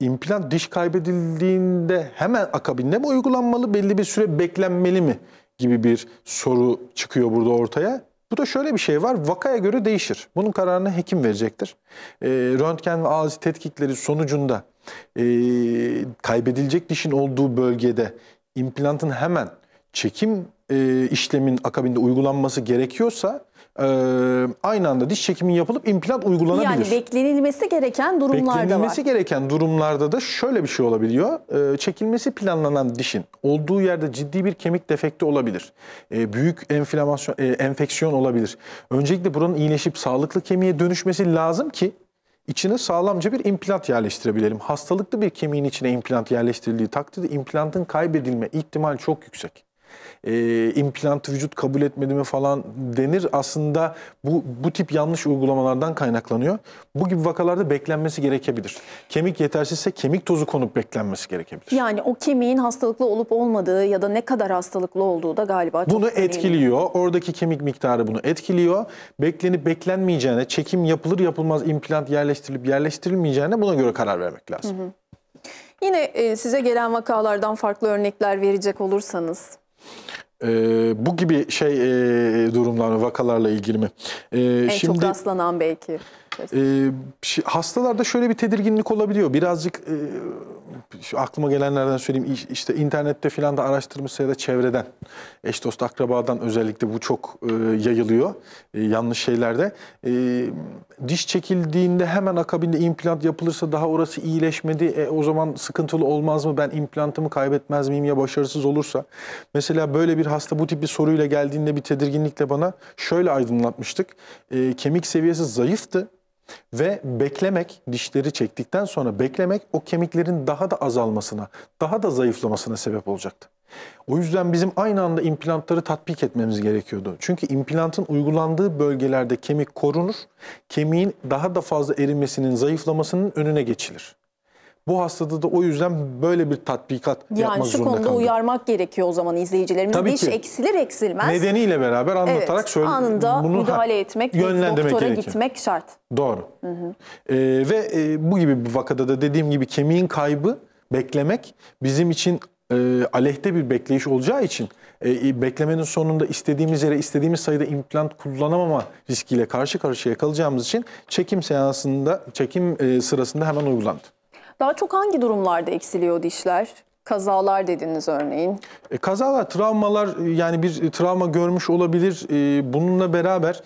implant diş kaybedildiğinde hemen akabinde mi uygulanmalı, belli bir süre beklenmeli mi gibi bir soru çıkıyor burada ortaya. Bu da şöyle bir şey var, vakaya göre değişir. Bunun kararını hekim verecektir. E, röntgen ve ağız tetkikleri sonucunda e, kaybedilecek dişin olduğu bölgede implantın hemen çekim e, işlemin akabinde uygulanması gerekiyorsa e, aynı anda diş çekimi yapılıp implant uygulanabilir. Yani beklenilmesi gereken durumlarda var. Beklenilmesi gereken durumlarda da şöyle bir şey olabiliyor. E, çekilmesi planlanan dişin olduğu yerde ciddi bir kemik defekti olabilir. E, büyük enflamasyon, e, enfeksiyon olabilir. Öncelikle buranın iyileşip sağlıklı kemiğe dönüşmesi lazım ki içine sağlamca bir implant yerleştirebilelim. Hastalıklı bir kemiğin içine implant yerleştirildiği takdirde implantın kaybedilme ihtimali çok yüksek e, implant vücut kabul etmedi mi falan denir. Aslında bu, bu tip yanlış uygulamalardan kaynaklanıyor. Bu gibi vakalarda beklenmesi gerekebilir. Kemik yetersizse kemik tozu konup beklenmesi gerekebilir. Yani o kemiğin hastalıklı olup olmadığı ya da ne kadar hastalıklı olduğu da galiba çok Bunu önemli. etkiliyor. Oradaki kemik miktarı bunu etkiliyor. Beklenip beklenmeyeceğine, çekim yapılır yapılmaz implant yerleştirilip yerleştirilmeyeceğine buna göre karar vermek lazım. Hı hı. Yine e, size gelen vakalardan farklı örnekler verecek olursanız e, bu gibi şey e, durumlarla, vakalarla ilgili mi? E, en şimdi, çok rastlanan belki. E, hastalarda şöyle bir tedirginlik olabiliyor. Birazcık e, şu aklıma gelenlerden söyleyeyim işte internette filan da araştırmışsa ya da çevreden eş dost akrabadan özellikle bu çok e, yayılıyor e, yanlış şeylerde. E, diş çekildiğinde hemen akabinde implant yapılırsa daha orası iyileşmedi e, o zaman sıkıntılı olmaz mı ben implantımı kaybetmez miyim ya başarısız olursa. Mesela böyle bir hasta bu tip bir soruyla geldiğinde bir tedirginlikle bana şöyle aydınlatmıştık. E, kemik seviyesi zayıftı ve beklemek, dişleri çektikten sonra beklemek o kemiklerin daha da azalmasına, daha da zayıflamasına sebep olacaktı. O yüzden bizim aynı anda implantları tatbik etmemiz gerekiyordu. Çünkü implantın uygulandığı bölgelerde kemik korunur, kemiğin daha da fazla erimesinin, zayıflamasının önüne geçilir. Bu hastada da o yüzden böyle bir tatbikat yani yapmak zorunda kaldı. Yani şu konuda uyarmak gerekiyor o zaman izleyicilerimiz. Tabii Diş ki. eksilir eksilmez. Nedeniyle beraber anlatarak evet, söyle, anında bunu müdahale etmek, yönlendirmek doktora gerekiyor. gitmek şart. Doğru. Hı hı. Ee, ve e, bu gibi bir vakada da dediğim gibi kemiğin kaybı beklemek bizim için e, aleyhte bir bekleyiş olacağı için e, beklemenin sonunda istediğimiz yere istediğimiz sayıda implant kullanamama riskiyle karşı karşıya kalacağımız için çekim seansında çekim e, sırasında hemen uygulandı. Daha çok hangi durumlarda eksiliyor dişler? Kazalar dediniz örneğin. E, kazalar, travmalar e, yani bir e, travma görmüş olabilir. E, bununla beraber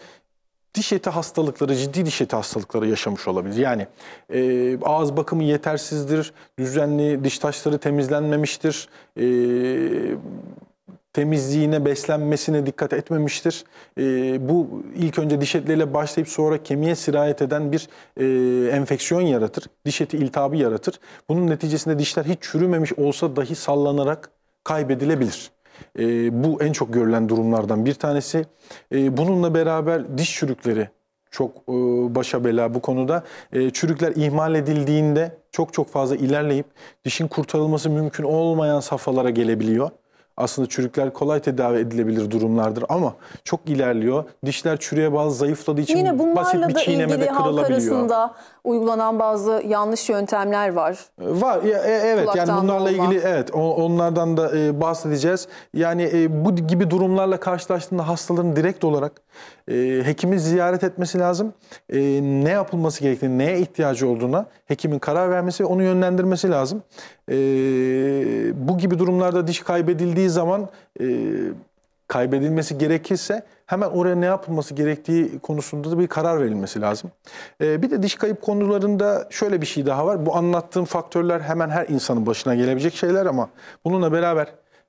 diş eti hastalıkları, ciddi diş eti hastalıkları yaşamış olabilir. Yani e, ağız bakımı yetersizdir, düzenli diş taşları temizlenmemiştir, e, temizliğine, beslenmesine dikkat etmemiştir. E, bu ilk önce diş etleriyle başlayıp sonra kemiğe sirayet eden bir e, enfeksiyon yaratır. Diş eti iltihabı yaratır. Bunun neticesinde dişler hiç çürümemiş olsa dahi sallanarak kaybedilebilir. E, bu en çok görülen durumlardan bir tanesi. E, bununla beraber diş çürükleri çok e, başa bela bu konuda. E, çürükler ihmal edildiğinde çok çok fazla ilerleyip dişin kurtarılması mümkün olmayan safhalara gelebiliyor aslında çürükler kolay tedavi edilebilir durumlardır ama çok ilerliyor. Dişler çürüye bağlı zayıfladığı için Yine basit bunlarla bir da ilgili halk kırılabiliyor. arasında uygulanan bazı yanlış yöntemler var. Ee, var ya, e, evet yani bunlarla olma. ilgili evet onlardan da e, bahsedeceğiz. Yani e, bu gibi durumlarla karşılaştığında hastaların direkt olarak e, hekimi ziyaret etmesi lazım. E, ne yapılması gerektiğini, neye ihtiyacı olduğuna hekimin karar vermesi, onu yönlendirmesi lazım. E, bu gibi durumlarda diş kaybedildiği zaman e, kaybedilmesi gerekirse hemen oraya ne yapılması gerektiği konusunda da bir karar verilmesi lazım. Ee, bir de diş kayıp konularında şöyle bir şey daha var. Bu anlattığım faktörler hemen her insanın başına gelebilecek şeyler ama bununla beraber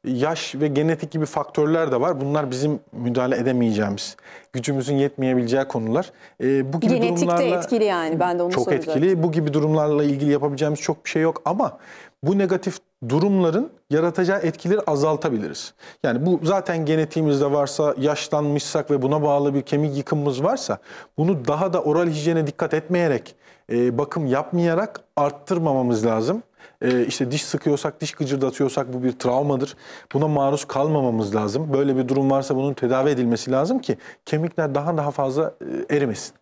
yaş ve genetik gibi faktörler de var. Bunlar bizim müdahale edemeyeceğimiz, gücümüzün yetmeyebileceği konular. Ee, bu gibi genetik durumlarla, de etkili yani ben de onu Çok soracağım. etkili. Bu gibi durumlarla ilgili yapabileceğimiz çok bir şey yok ama bu negatif durumların yaratacağı etkileri azaltabiliriz. Yani bu zaten genetiğimizde varsa, yaşlanmışsak ve buna bağlı bir kemik yıkımımız varsa bunu daha da oral hijyene dikkat etmeyerek, e, bakım yapmayarak arttırmamamız lazım. E, işte diş sıkıyorsak, diş gıcırdatıyorsak bu bir travmadır. Buna maruz kalmamamız lazım. Böyle bir durum varsa bunun tedavi edilmesi lazım ki kemikler daha daha fazla e, erimesin.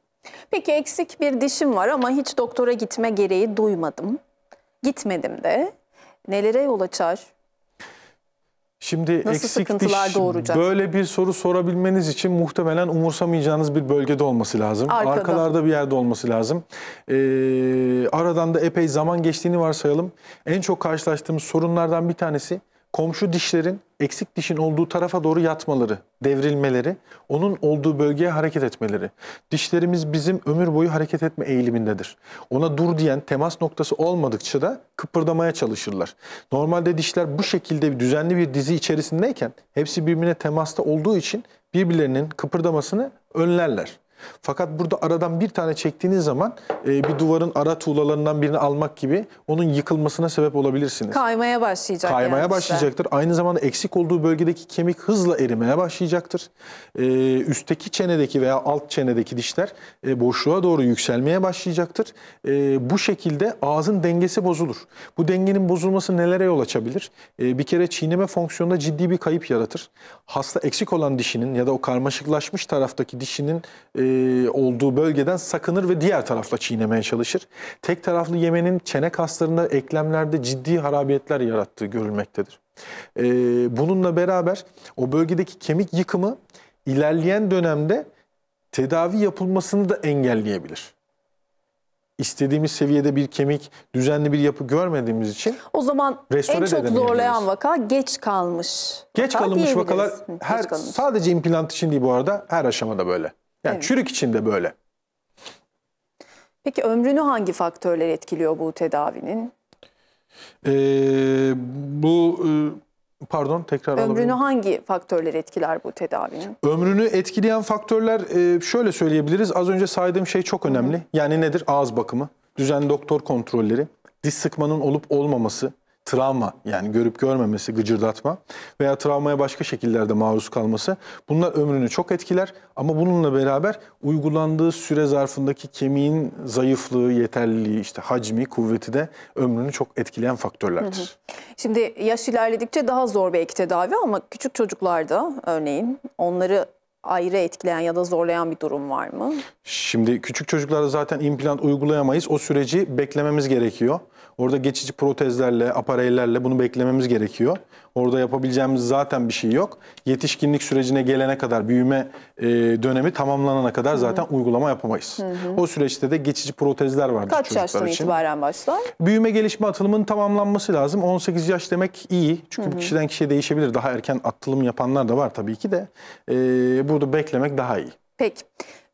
Peki eksik bir dişim var ama hiç doktora gitme gereği duymadım. Gitmedim de nelere yol açar? Şimdi Nasıl eksik diş doğuracak? böyle bir soru sorabilmeniz için muhtemelen umursamayacağınız bir bölgede olması lazım. Arkada. Arkalarda bir yerde olması lazım. Ee, aradan da epey zaman geçtiğini varsayalım. En çok karşılaştığımız sorunlardan bir tanesi komşu dişlerin eksik dişin olduğu tarafa doğru yatmaları, devrilmeleri, onun olduğu bölgeye hareket etmeleri. Dişlerimiz bizim ömür boyu hareket etme eğilimindedir. Ona dur diyen temas noktası olmadıkça da kıpırdamaya çalışırlar. Normalde dişler bu şekilde düzenli bir dizi içerisindeyken hepsi birbirine temasta olduğu için birbirlerinin kıpırdamasını önlerler. Fakat burada aradan bir tane çektiğiniz zaman e, bir duvarın ara tuğlalarından birini almak gibi onun yıkılmasına sebep olabilirsiniz. Kaymaya başlayacak. Kaymaya yani başlayacaktır. Size. Aynı zamanda eksik olduğu bölgedeki kemik hızla erimeye başlayacaktır. E, üstteki çenedeki veya alt çenedeki dişler e, boşluğa doğru yükselmeye başlayacaktır. E, bu şekilde ağzın dengesi bozulur. Bu dengenin bozulması nelere yol açabilir? E, bir kere çiğneme fonksiyonunda ciddi bir kayıp yaratır. Hasta eksik olan dişinin ya da o karmaşıklaşmış taraftaki dişinin e, olduğu bölgeden sakınır ve diğer tarafla çiğnemeye çalışır. Tek taraflı yemenin çene kaslarında, eklemlerde ciddi harabiyetler yarattığı görülmektedir. E, bununla beraber o bölgedeki kemik yıkımı ilerleyen dönemde tedavi yapılmasını da engelleyebilir İstediğimiz seviyede bir kemik, düzenli bir yapı görmediğimiz için O zaman en çok zorlayan vaka geç kalmış. Geç vaka kalınmış vakalar her geç kalınmış. sadece implant için değil bu arada her aşamada böyle. Yani evet. çürük içinde böyle. Peki ömrünü hangi faktörler etkiliyor bu tedavinin? Ee, bu e, pardon tekrar ömrünü alabilirim. hangi faktörler etkiler bu tedavinin? Ömrünü etkileyen faktörler e, şöyle söyleyebiliriz. Az önce saydığım şey çok önemli. Yani nedir? Ağız bakımı, düzenli doktor kontrolleri, diş sıkmanın olup olmaması, travma yani görüp görmemesi, gıcırdatma veya travmaya başka şekillerde maruz kalması bunlar ömrünü çok etkiler ama bununla beraber uygulandığı süre zarfındaki kemiğin zayıflığı, yeterliliği, işte hacmi, kuvveti de ömrünü çok etkileyen faktörlerdir. Hı hı. Şimdi yaş ilerledikçe daha zor belki tedavi ama küçük çocuklarda örneğin onları ayrı etkileyen ya da zorlayan bir durum var mı? Şimdi küçük çocuklarda zaten implant uygulayamayız. O süreci beklememiz gerekiyor. Orada geçici protezlerle, apareylerle bunu beklememiz gerekiyor. Orada yapabileceğimiz zaten bir şey yok. Yetişkinlik sürecine gelene kadar, büyüme e, dönemi tamamlanana kadar zaten Hı -hı. uygulama yapamayız. Hı -hı. O süreçte de geçici protezler vardır Kaç çocuklar yaştan itibaren başlar? Büyüme gelişme atılımının tamamlanması lazım. 18 yaş demek iyi. Çünkü Hı -hı. kişiden kişiye değişebilir. Daha erken atılım yapanlar da var tabii ki de. E, burada beklemek daha iyi. Peki.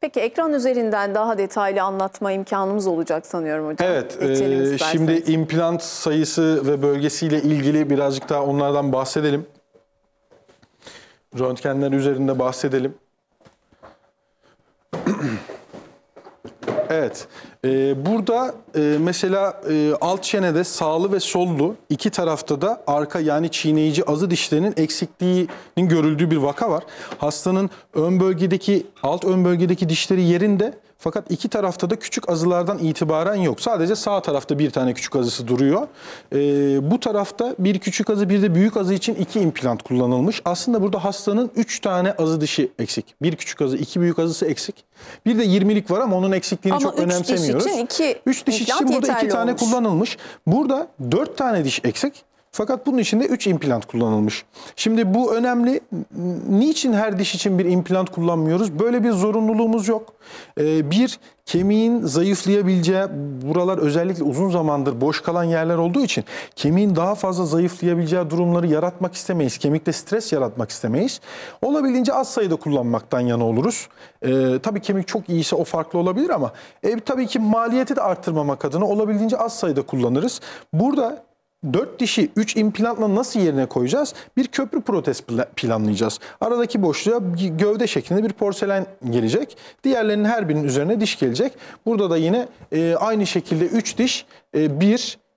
Peki ekran üzerinden daha detaylı anlatma imkanımız olacak sanıyorum hocam. Evet, e, şimdi implant sayısı ve bölgesiyle ilgili birazcık daha onlardan bahsedelim. Röntgenler üzerinde bahsedelim. evet, ee, burada e, mesela e, alt çenede sağlı ve sollu iki tarafta da arka yani çiğneyici azı dişlerinin eksikliğinin görüldüğü bir vaka var. Hastanın ön bölgedeki alt ön bölgedeki dişleri yerinde fakat iki tarafta da küçük azılardan itibaren yok. Sadece sağ tarafta bir tane küçük azısı duruyor. E, bu tarafta bir küçük azı bir de büyük azı için iki implant kullanılmış. Aslında burada hastanın üç tane azı dişi eksik. Bir küçük azı, iki büyük azısı eksik. Bir de 20'lik var ama onun eksikliğini ama çok üç önemsemiyoruz. Diş için iki implant diş için burada iki tane olmuş. kullanılmış. Burada dört tane diş eksik. Fakat bunun içinde 3 implant kullanılmış. Şimdi bu önemli. Niçin her diş için bir implant kullanmıyoruz? Böyle bir zorunluluğumuz yok. Ee, bir, kemiğin zayıflayabileceği, buralar özellikle uzun zamandır boş kalan yerler olduğu için kemiğin daha fazla zayıflayabileceği durumları yaratmak istemeyiz. Kemikte stres yaratmak istemeyiz. Olabildiğince az sayıda kullanmaktan yana oluruz. Ee, tabii kemik çok iyiyse o farklı olabilir ama e, tabii ki maliyeti de arttırmamak adına olabildiğince az sayıda kullanırız. Burada 4 dişi 3 implantla nasıl yerine koyacağız? Bir köprü protez planlayacağız. Aradaki boşluğa gövde şeklinde bir porselen gelecek. Diğerlerinin her birinin üzerine diş gelecek. Burada da yine e, aynı şekilde 3 diş, 1, e,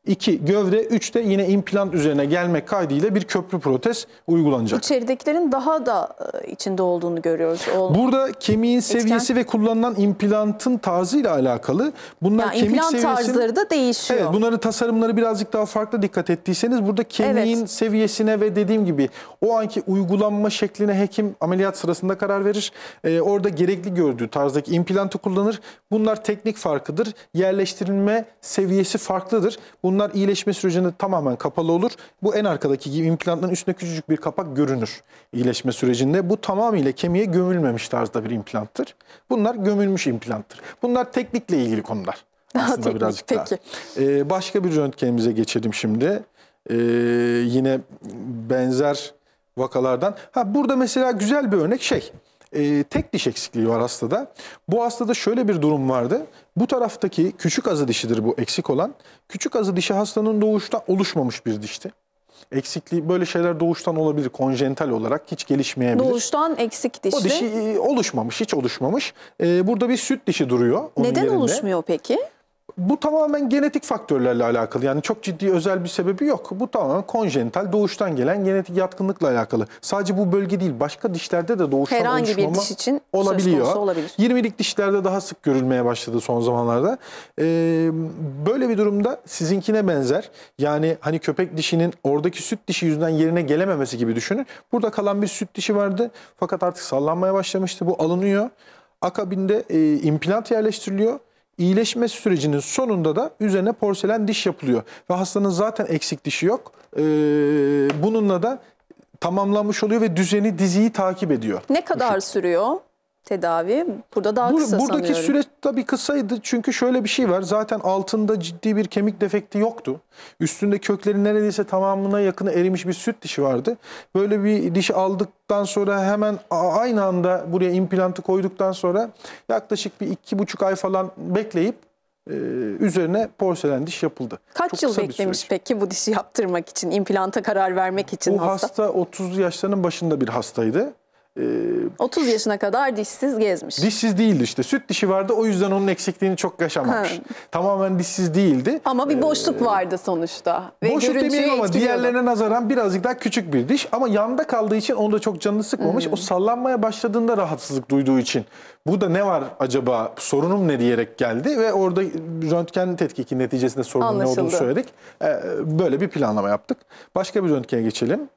2 gövde, 3 de yine implant üzerine gelmek kaydıyla bir köprü protez uygulanacak. İçeridekilerin daha da e, içinde olduğunu görüyoruz. O Burada kemiğin seviyesi Üçgen. ve kullanılan implantın tarzıyla alakalı. Bunlar yani kemik implant tarzları da değişiyor. Evet, bunların tasarımları birazcık daha farklı dikkat ettiyseniz burada kemiğin evet. seviyesine ve dediğim gibi o anki uygulanma şekline hekim ameliyat sırasında karar verir. Ee, orada gerekli gördüğü tarzdaki implantı kullanır. Bunlar teknik farkıdır. Yerleştirilme seviyesi farklıdır. Bunlar Bunlar iyileşme sürecinde tamamen kapalı olur. Bu en arkadaki gibi implantların üstüne küçücük bir kapak görünür iyileşme sürecinde. Bu tamamıyla kemiğe gömülmemiş tarzda bir implanttır. Bunlar gömülmüş implanttır. Bunlar teknikle ilgili konular aslında Teknik, birazcık peki. daha. Ee, başka bir röntgenimize geçelim şimdi. Ee, yine benzer vakalardan. Ha burada mesela güzel bir örnek şey e, tek diş eksikliği var hastada. Bu hastada şöyle bir durum vardı. Bu taraftaki küçük azı dişidir bu eksik olan. Küçük azı dişi hastanın doğuşta oluşmamış bir dişti. Eksikliği böyle şeyler doğuştan olabilir konjental olarak hiç gelişmeyebilir. Doğuştan eksik dişi. O e, dişi oluşmamış hiç oluşmamış. Ee, burada bir süt dişi duruyor. Onun Neden yerinde. oluşmuyor peki? bu tamamen genetik faktörlerle alakalı. Yani çok ciddi özel bir sebebi yok. Bu tamamen konjenital, doğuştan gelen genetik yatkınlıkla alakalı. Sadece bu bölge değil, başka dişlerde de doğuştan Herhangi bir diş için olabiliyor. olabilir. 20'lik dişlerde daha sık görülmeye başladı son zamanlarda. Ee, böyle bir durumda sizinkine benzer. Yani hani köpek dişinin oradaki süt dişi yüzünden yerine gelememesi gibi düşünün. Burada kalan bir süt dişi vardı fakat artık sallanmaya başlamıştı. Bu alınıyor. Akabinde e, implant yerleştiriliyor iyileşme sürecinin sonunda da üzerine porselen diş yapılıyor. Ve hastanın zaten eksik dişi yok. Ee, bununla da tamamlanmış oluyor ve düzeni diziyi takip ediyor. Ne kadar sürüyor? tedavi burada daha Bur kısa Buradaki sanıyorum. süreç tabii kısaydı çünkü şöyle bir şey var. Zaten altında ciddi bir kemik defekti yoktu. Üstünde köklerin neredeyse tamamına yakın erimiş bir süt dişi vardı. Böyle bir dişi aldıktan sonra hemen aynı anda buraya implantı koyduktan sonra yaklaşık bir iki buçuk ay falan bekleyip e, üzerine porselen diş yapıldı. Kaç Çok yıl beklemiş peki bu dişi yaptırmak için, implanta karar vermek için Bu hasta? hasta 30 yaşlarının başında bir hastaydı. 30 ee, yaşına kadar dişsiz gezmiş. Dişsiz değildi işte. Süt dişi vardı o yüzden onun eksikliğini çok yaşamamış. Tamamen dişsiz değildi. Ama bir ee, boşluk ee, vardı sonuçta. Ve boşluk demeyeyim ama diğerlerine nazaran birazcık daha küçük bir diş. Ama yanda kaldığı için onu da çok canını sıkmamış. Hmm. O sallanmaya başladığında rahatsızlık duyduğu için. Bu da ne var acaba sorunum ne diyerek geldi ve orada röntgen tetkiki neticesinde sorunun ne olduğunu söyledik. Ee, böyle bir planlama yaptık. Başka bir röntgene geçelim.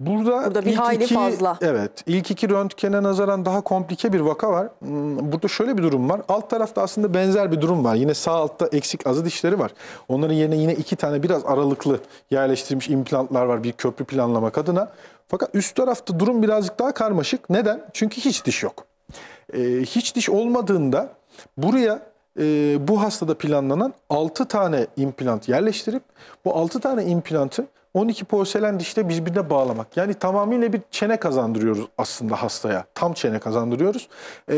Burada, Burada bir ilk hayli iki, fazla. Evet. İlk iki röntgene nazaran daha komplike bir vaka var. Hmm, burada şöyle bir durum var. Alt tarafta aslında benzer bir durum var. Yine sağ altta eksik azı dişleri var. Onların yerine yine iki tane biraz aralıklı yerleştirilmiş implantlar var bir köprü planlamak adına. Fakat üst tarafta durum birazcık daha karmaşık. Neden? Çünkü hiç diş yok. Ee, hiç diş olmadığında buraya e, bu hastada planlanan 6 tane implant yerleştirip bu 6 tane implantı 12 porselen dişle birbirine bağlamak. Yani tamamıyla bir çene kazandırıyoruz aslında hastaya. Tam çene kazandırıyoruz. E,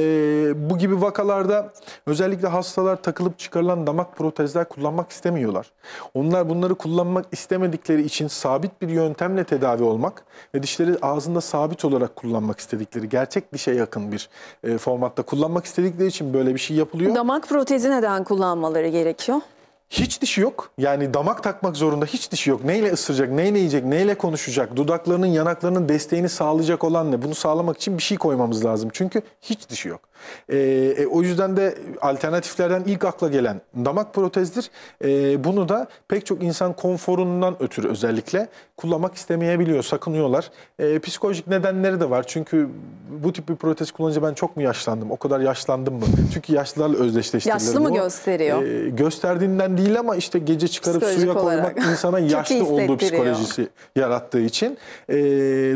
bu gibi vakalarda özellikle hastalar takılıp çıkarılan damak protezler kullanmak istemiyorlar. Onlar bunları kullanmak istemedikleri için sabit bir yöntemle tedavi olmak ve dişleri ağzında sabit olarak kullanmak istedikleri, gerçek dişe yakın bir e, formatta kullanmak istedikleri için böyle bir şey yapılıyor. Damak protezi neden kullanmaları gerekiyor? Hiç dişi yok. Yani damak takmak zorunda hiç dişi yok. Neyle ısıracak, neyle yiyecek, neyle konuşacak, dudaklarının, yanaklarının desteğini sağlayacak olan ne? Bunu sağlamak için bir şey koymamız lazım. Çünkü hiç dişi yok. E, e, o yüzden de alternatiflerden ilk akla gelen damak protezdir. E, bunu da pek çok insan konforundan ötürü özellikle kullanmak istemeyebiliyor, sakınıyorlar. E, psikolojik nedenleri de var. Çünkü bu tip bir protez kullanınca ben çok mu yaşlandım, o kadar yaşlandım mı? Çünkü yaşlılarla özdeşleştirilir. Yaşlı mı bu. gösteriyor? E, gösterdiğinden değil ama işte gece çıkarıp suya olarak. koymak insana yaşlı olduğu psikolojisi yarattığı için. E,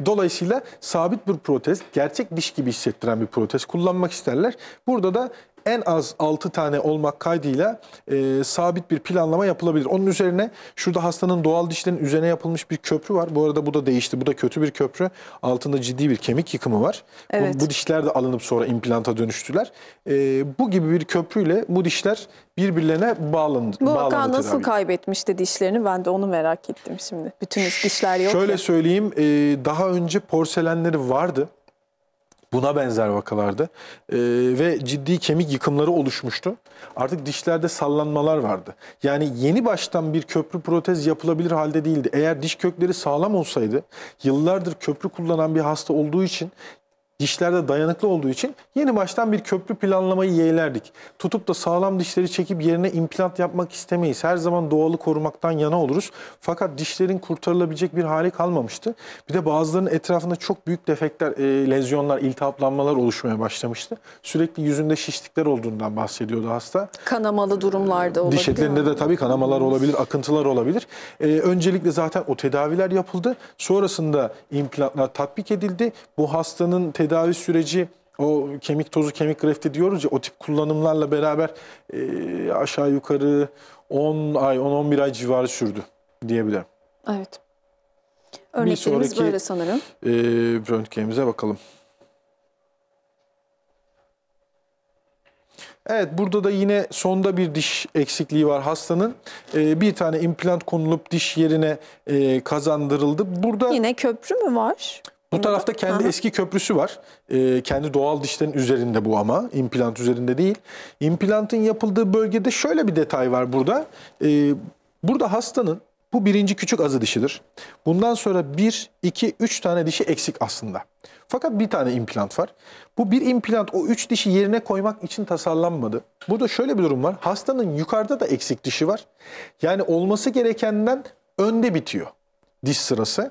dolayısıyla sabit bir protez, gerçek diş gibi hissettiren bir protez kullanmak ister isterler. Burada da en az 6 tane olmak kaydıyla e, sabit bir planlama yapılabilir. Onun üzerine şurada hastanın doğal dişlerin üzerine yapılmış bir köprü var. Bu arada bu da değişti. Bu da kötü bir köprü. Altında ciddi bir kemik yıkımı var. Evet. Bu, bu dişler de alınıp sonra implanta dönüştüler. E, bu gibi bir köprüyle bu dişler birbirlerine bağlandı. Bu vaka nasıl tedavi. kaybetmişti dişlerini? Ben de onu merak ettim şimdi. Bütün dişler yok. Şöyle ya. söyleyeyim. E, daha önce porselenleri vardı. Buna benzer vakalarda e, ve ciddi kemik yıkımları oluşmuştu. Artık dişlerde sallanmalar vardı. Yani yeni baştan bir köprü protez yapılabilir halde değildi. Eğer diş kökleri sağlam olsaydı yıllardır köprü kullanan bir hasta olduğu için dişlerde dayanıklı olduğu için yeni baştan bir köprü planlamayı yeğlerdik. Tutup da sağlam dişleri çekip yerine implant yapmak istemeyiz. Her zaman doğalı korumaktan yana oluruz. Fakat dişlerin kurtarılabilecek bir hali kalmamıştı. Bir de bazılarının etrafında çok büyük defekler, e, lezyonlar, iltihaplanmalar oluşmaya başlamıştı. Sürekli yüzünde şişlikler olduğundan bahsediyordu hasta. Kanamalı durumlarda olabilir. Diş etlerinde de tabii kanamalar olabilir, akıntılar olabilir. E, öncelikle zaten o tedaviler yapıldı. Sonrasında implantlar tatbik edildi. Bu hastanın tedavisi tedavi süreci o kemik tozu, kemik grefti diyoruz ya o tip kullanımlarla beraber e, aşağı yukarı 10 ay, 10-11 ay civarı sürdü diyebilirim. Evet. Örneklerimiz sonraki, böyle sanırım. E, röntgenimize bakalım. Evet burada da yine sonda bir diş eksikliği var hastanın. Ee, bir tane implant konulup diş yerine e, kazandırıldı. Burada Yine köprü mü var? Bu tarafta kendi eski köprüsü var. Ee, kendi doğal dişlerin üzerinde bu ama. implant üzerinde değil. İmplantın yapıldığı bölgede şöyle bir detay var burada. Ee, burada hastanın bu birinci küçük azı dişidir. Bundan sonra bir, iki, üç tane dişi eksik aslında. Fakat bir tane implant var. Bu bir implant o üç dişi yerine koymak için tasarlanmadı. Burada şöyle bir durum var. Hastanın yukarıda da eksik dişi var. Yani olması gerekenden önde bitiyor diş sırası.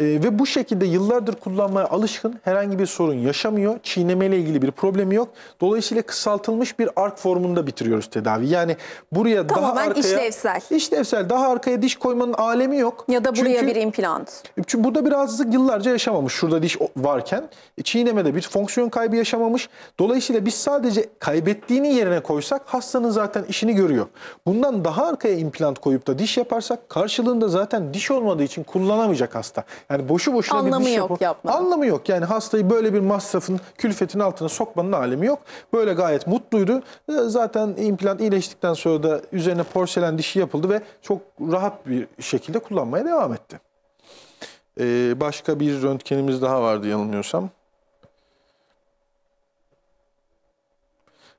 E, ve bu şekilde yıllardır kullanmaya alışkın herhangi bir sorun yaşamıyor. Çiğnemeyle ilgili bir problemi yok. Dolayısıyla kısaltılmış bir ark formunda bitiriyoruz tedavi. Yani buraya Tamamen daha arkaya... işlevsel. İşlevsel. Daha arkaya diş koymanın alemi yok. Ya da buraya çünkü, bir implant. E, çünkü burada bir rahatsızlık yıllarca yaşamamış. Şurada diş varken e, çiğnemede bir fonksiyon kaybı yaşamamış. Dolayısıyla biz sadece kaybettiğini yerine koysak hastanın zaten işini görüyor. Bundan daha arkaya implant koyup da diş yaparsak karşılığında zaten diş olmadığı için kullanamayacak hasta hasta. Yani boşu boşuna anlamı bir diş yok yapma. Anlamı yok. Yani hastayı böyle bir masrafın külfetin altına sokmanın alemi yok. Böyle gayet mutluydu. Ee, zaten implant iyileştikten sonra da üzerine porselen dişi yapıldı ve çok rahat bir şekilde kullanmaya devam etti. Ee, başka bir röntgenimiz daha vardı yanılmıyorsam.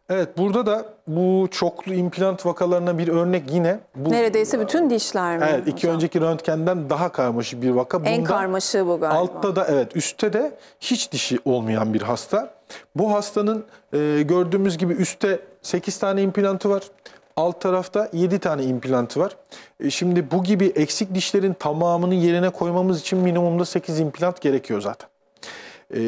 Evet burada da bu çoklu implant vakalarına bir örnek yine. Bu, Neredeyse bütün dişler mi? Evet iki hocam? önceki röntgenden daha karmaşık bir vaka. Bundan en karmaşığı bu galiba. Altta da evet üstte de hiç dişi olmayan bir hasta. Bu hastanın e, gördüğümüz gibi üstte 8 tane implantı var. Alt tarafta 7 tane implantı var. E, şimdi bu gibi eksik dişlerin tamamını yerine koymamız için minimumda 8 implant gerekiyor zaten. E,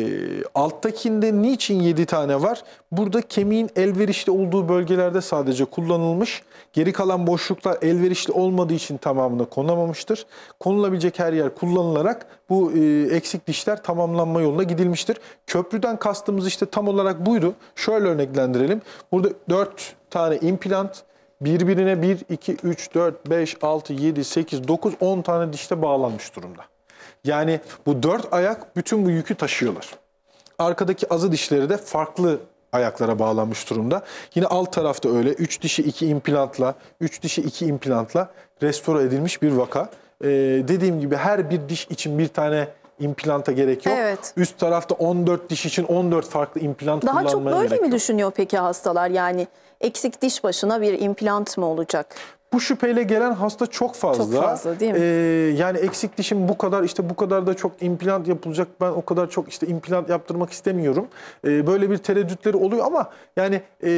alttakinde niçin 7 tane var? Burada kemiğin elverişli olduğu bölgelerde sadece kullanılmış. Geri kalan boşluklar elverişli olmadığı için tamamına konamamıştır. Konulabilecek her yer kullanılarak bu e, eksik dişler tamamlanma yoluna gidilmiştir. Köprüden kastımız işte tam olarak buydu. Şöyle örneklendirelim. Burada 4 tane implant, birbirine 1, 2, 3, 4, 5, 6, 7, 8, 9, 10 tane dişte bağlanmış durumda. Yani bu dört ayak bütün bu yükü taşıyorlar. Arkadaki azı dişleri de farklı ayaklara bağlanmış durumda. Yine alt tarafta öyle 3 dişi 2 implantla, 3 dişi 2 implantla restore edilmiş bir vaka. Ee, dediğim gibi her bir diş için bir tane implanta gerek yok. Evet. Üst tarafta 14 diş için 14 farklı implant Daha kullanmaya gerek Daha çok böyle mi düşünüyor peki hastalar? Yani eksik diş başına bir implant mı olacak? Bu şüpheyle gelen hasta çok fazla. Çok fazla değil mi? Ee, yani eksik dişim bu kadar işte bu kadar da çok implant yapılacak. Ben o kadar çok işte implant yaptırmak istemiyorum. Ee, böyle bir tereddütleri oluyor ama yani e,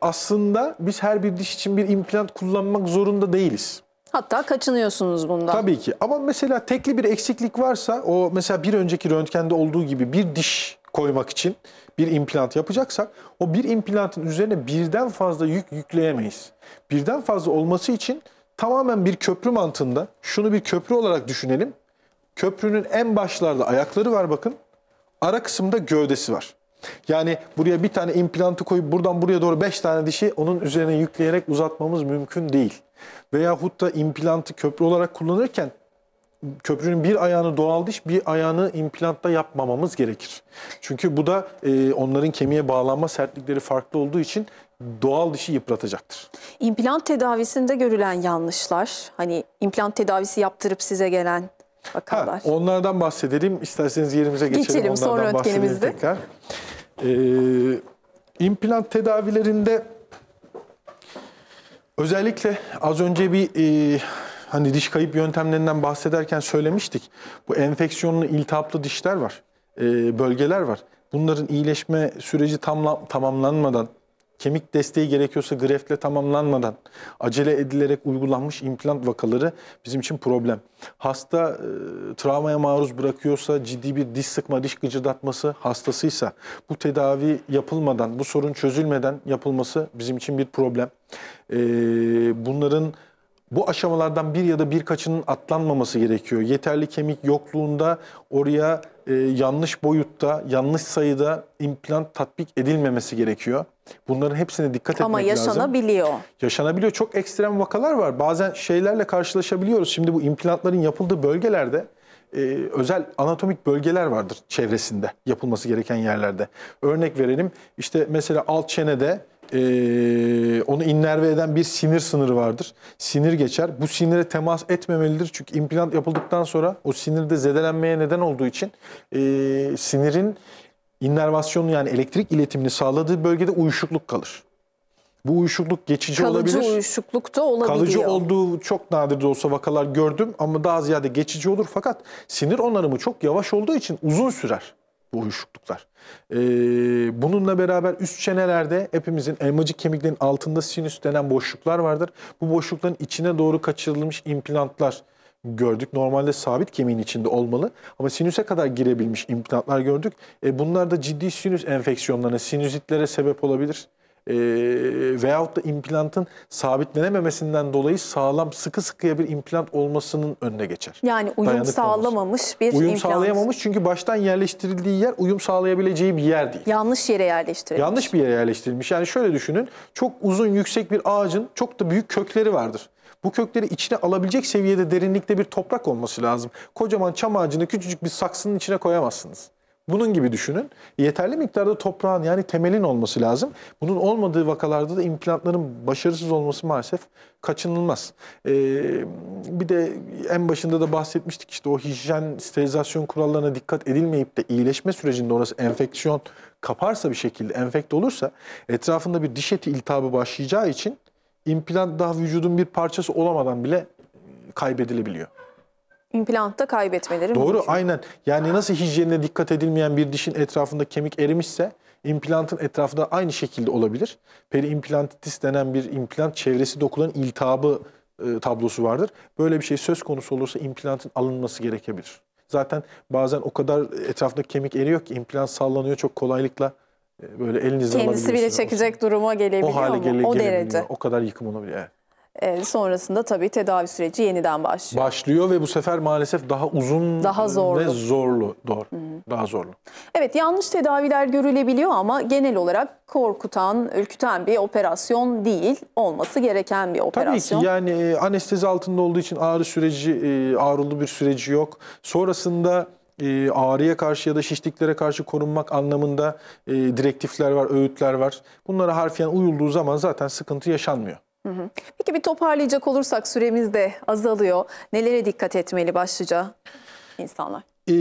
aslında biz her bir diş için bir implant kullanmak zorunda değiliz. Hatta kaçınıyorsunuz bundan. Tabii ki ama mesela tekli bir eksiklik varsa o mesela bir önceki röntgende olduğu gibi bir diş koymak için bir implant yapacaksak o bir implantın üzerine birden fazla yük yükleyemeyiz. Birden fazla olması için tamamen bir köprü mantığında şunu bir köprü olarak düşünelim. Köprünün en başlarda ayakları var bakın. Ara kısımda gövdesi var. Yani buraya bir tane implantı koyup buradan buraya doğru 5 tane dişi onun üzerine yükleyerek uzatmamız mümkün değil. Veyahut da implantı köprü olarak kullanırken köprünün bir ayağını doğal diş, bir ayağını implantta yapmamamız gerekir. Çünkü bu da e, onların kemiğe bağlanma sertlikleri farklı olduğu için doğal dişi yıpratacaktır. İmplant tedavisinde görülen yanlışlar, hani implant tedavisi yaptırıp size gelen vakalar. Ha, onlardan bahsedelim. İsterseniz yerimize geçelim. Geçelim onlardan sonra ötkenimizde. Tekrar. Ee, implant tedavilerinde özellikle az önce bir... E, hani diş kayıp yöntemlerinden bahsederken söylemiştik. Bu enfeksiyonlu iltihaplı dişler var, e, bölgeler var. Bunların iyileşme süreci tamla, tamamlanmadan, kemik desteği gerekiyorsa greftle tamamlanmadan, acele edilerek uygulanmış implant vakaları bizim için problem. Hasta e, travmaya maruz bırakıyorsa, ciddi bir diş sıkma, diş gıcırdatması hastasıysa, bu tedavi yapılmadan, bu sorun çözülmeden yapılması bizim için bir problem. E, bunların bu aşamalardan bir ya da birkaçının atlanmaması gerekiyor. Yeterli kemik yokluğunda oraya e, yanlış boyutta, yanlış sayıda implant tatbik edilmemesi gerekiyor. Bunların hepsine dikkat Ama etmek lazım. Ama yaşanabiliyor. Yaşanabiliyor. Çok ekstrem vakalar var. Bazen şeylerle karşılaşabiliyoruz. Şimdi bu implantların yapıldığı bölgelerde e, özel anatomik bölgeler vardır çevresinde yapılması gereken yerlerde. Örnek verelim İşte mesela alt çenede e, onu innerve eden bir sinir sınırı vardır. Sinir geçer. Bu sinire temas etmemelidir. Çünkü implant yapıldıktan sonra o sinirde zedelenmeye neden olduğu için e, sinirin innervasyonu yani elektrik iletimini sağladığı bölgede uyuşukluk kalır. Bu uyuşukluk geçici kalıcı olabilir. Kalıcı uyuşukluk da olabiliyor. Kalıcı olduğu çok nadir de olsa vakalar gördüm ama daha ziyade geçici olur. Fakat sinir onarımı çok yavaş olduğu için uzun sürer bu uyuşukluklar. Ee, bununla beraber üst çenelerde hepimizin elmacık kemiklerin altında sinüs denen boşluklar vardır. Bu boşlukların içine doğru kaçırılmış implantlar gördük. Normalde sabit kemiğin içinde olmalı ama sinüse kadar girebilmiş implantlar gördük. E, bunlar da ciddi sinüs enfeksiyonlarına, sinüzitlere sebep olabilir e, veyahut da implantın sabitlenememesinden dolayı sağlam sıkı sıkıya bir implant olmasının önüne geçer. Yani uyum Dayanık sağlamamış olması. bir uyum implant. Uyum sağlayamamış çünkü baştan yerleştirildiği yer uyum sağlayabileceği bir yer değil. Yanlış yere yerleştirilmiş. Yanlış bir yere yerleştirilmiş. Yani şöyle düşünün çok uzun yüksek bir ağacın çok da büyük kökleri vardır. Bu kökleri içine alabilecek seviyede derinlikte bir toprak olması lazım. Kocaman çam ağacını küçücük bir saksının içine koyamazsınız. Bunun gibi düşünün. Yeterli miktarda toprağın yani temelin olması lazım. Bunun olmadığı vakalarda da implantların başarısız olması maalesef kaçınılmaz. Ee, bir de en başında da bahsetmiştik işte o hijyen, sterilizasyon kurallarına dikkat edilmeyip de iyileşme sürecinde orası enfeksiyon kaparsa bir şekilde enfekte olursa etrafında bir diş eti iltihabı başlayacağı için implant daha vücudun bir parçası olamadan bile kaybedilebiliyor implantta kaybetmeleri Doğru mümkün. aynen. Yani nasıl hijyenine dikkat edilmeyen bir dişin etrafında kemik erimişse implantın etrafında aynı şekilde olabilir. Periimplantitis denen bir implant çevresi dokuların iltihabı e, tablosu vardır. Böyle bir şey söz konusu olursa implantın alınması gerekebilir. Zaten bazen o kadar etrafta kemik eriyor ki implant sallanıyor çok kolaylıkla e, böyle elinizle Kendisi bile çekecek olsun. duruma gelebiliyor o hale mu? Gele, o derece. O kadar yıkım olabilir. Evet. E, sonrasında tabii tedavi süreci yeniden başlıyor. Başlıyor ve bu sefer maalesef daha uzun daha zorlu. ve zorlu. Doğru. Hı Daha zorlu. Evet yanlış tedaviler görülebiliyor ama genel olarak korkutan, ürküten bir operasyon değil. Olması gereken bir operasyon. Tabii ki yani e, anestezi altında olduğu için ağrı süreci, e, ağrılı bir süreci yok. Sonrasında ağrıya karşı ya da şişliklere karşı korunmak anlamında direktifler var, öğütler var. Bunlara harfiyen uyulduğu zaman zaten sıkıntı yaşanmıyor. Peki bir toparlayacak olursak süremiz de azalıyor. Nelere dikkat etmeli başlıca insanlar? Ee,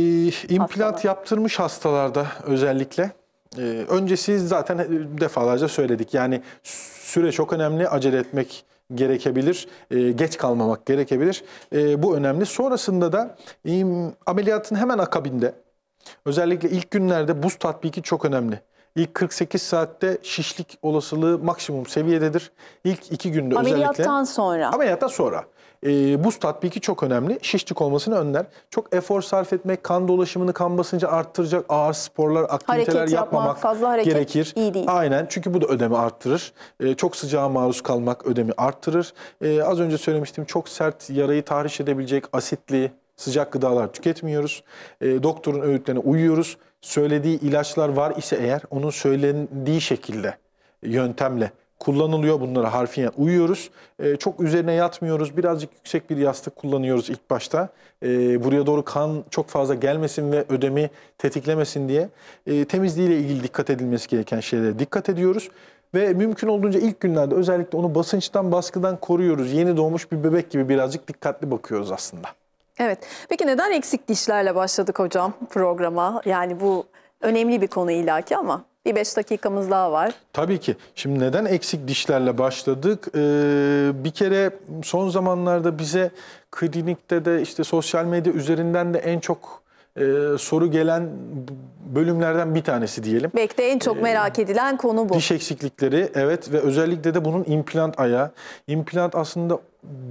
implant hastalar. yaptırmış hastalarda özellikle. Ee, öncesi zaten defalarca söyledik. Yani süre çok önemli. Acele etmek gerekebilir. E, geç kalmamak gerekebilir. E, bu önemli. Sonrasında da e, ameliyatın hemen akabinde özellikle ilk günlerde buz tatbiki çok önemli ilk 48 saatte şişlik olasılığı maksimum seviyededir. İlk iki günde Ameliyattan özellikle. Ameliyattan sonra. Ameliyattan sonra. E, buz tatbiki çok önemli. Şişlik olmasını önler. Çok efor sarf etmek, kan dolaşımını, kan basıncı arttıracak ağır sporlar, aktiviteler hareket yapmamak yapmak, fazla hareket gerekir. iyi değil. Aynen çünkü bu da ödemi arttırır. E, çok sıcağa maruz kalmak ödemi arttırır. E, az önce söylemiştim çok sert yarayı tahriş edebilecek asitli, sıcak gıdalar tüketmiyoruz. E, doktorun öğütlerine uyuyoruz söylediği ilaçlar var ise eğer onun söylendiği şekilde, yöntemle kullanılıyor. Bunlara harfiyen uyuyoruz. E, çok üzerine yatmıyoruz. Birazcık yüksek bir yastık kullanıyoruz ilk başta. E, buraya doğru kan çok fazla gelmesin ve ödemi tetiklemesin diye e, temizliğiyle ilgili dikkat edilmesi gereken şeylere dikkat ediyoruz. Ve mümkün olduğunca ilk günlerde özellikle onu basınçtan, baskıdan koruyoruz. Yeni doğmuş bir bebek gibi birazcık dikkatli bakıyoruz aslında. Evet. Peki neden eksik dişlerle başladık hocam programa? Yani bu önemli bir konu ilaki ama bir beş dakikamız daha var. Tabii ki. Şimdi neden eksik dişlerle başladık? Ee, bir kere son zamanlarda bize klinikte de işte sosyal medya üzerinden de en çok e, soru gelen bölümlerden bir tanesi diyelim. Belki de en çok ee, merak ee, edilen konu bu. Diş eksiklikleri evet ve özellikle de bunun implant ayağı. İmplant aslında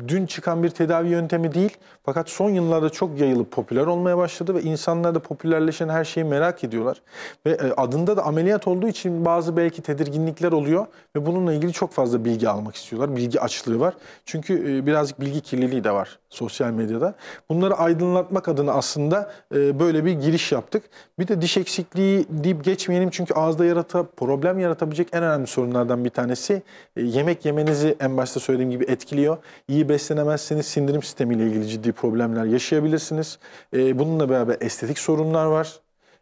dün çıkan bir tedavi yöntemi değil. Fakat son yıllarda çok yayılıp popüler olmaya başladı ve insanlar da popülerleşen her şeyi merak ediyorlar. Ve e, adında da ameliyat olduğu için bazı belki tedirginlikler oluyor ve bununla ilgili çok fazla bilgi almak istiyorlar. Bilgi açlığı var. Çünkü e, birazcık bilgi kirliliği de var sosyal medyada. Bunları aydınlatmak adına aslında e, böyle bir giriş yaptık. Bir de diş eksikliği deyip geçmeyelim çünkü ağızda yarata, problem yaratabilecek en önemli sorunlardan bir tanesi yemek yemenizi en başta söylediğim gibi etkiliyor iyi beslenemezseniz sindirim sistemiyle ilgili ciddi problemler yaşayabilirsiniz. E, bununla beraber estetik sorunlar var.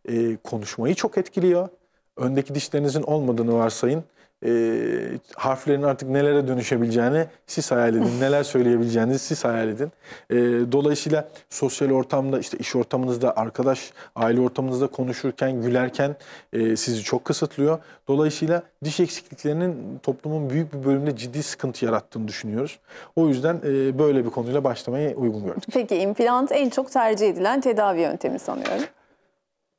E, konuşmayı çok etkiliyor. Öndeki dişlerinizin olmadığını varsayın e, harflerin artık nelere dönüşebileceğini siz hayal edin. neler söyleyebileceğinizi siz hayal edin. E, dolayısıyla sosyal ortamda, işte iş ortamınızda, arkadaş, aile ortamınızda konuşurken, gülerken e, sizi çok kısıtlıyor. Dolayısıyla diş eksikliklerinin toplumun büyük bir bölümünde ciddi sıkıntı yarattığını düşünüyoruz. O yüzden e, böyle bir konuyla başlamayı uygun gördük. Peki implant en çok tercih edilen tedavi yöntemi sanıyorum.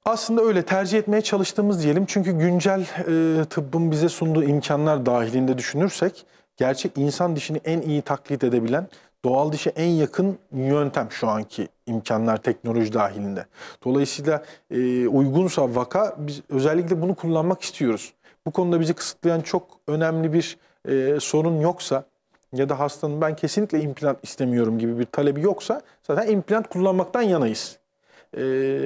Aslında öyle tercih etmeye çalıştığımız diyelim. Çünkü güncel e, tıbbın bize sunduğu imkanlar dahilinde düşünürsek gerçek insan dişini en iyi taklit edebilen doğal dişe en yakın yöntem şu anki imkanlar teknoloji dahilinde. Dolayısıyla e, uygunsa vaka biz özellikle bunu kullanmak istiyoruz. Bu konuda bizi kısıtlayan çok önemli bir e, sorun yoksa ya da hastanın ben kesinlikle implant istemiyorum gibi bir talebi yoksa zaten implant kullanmaktan yanayız. E,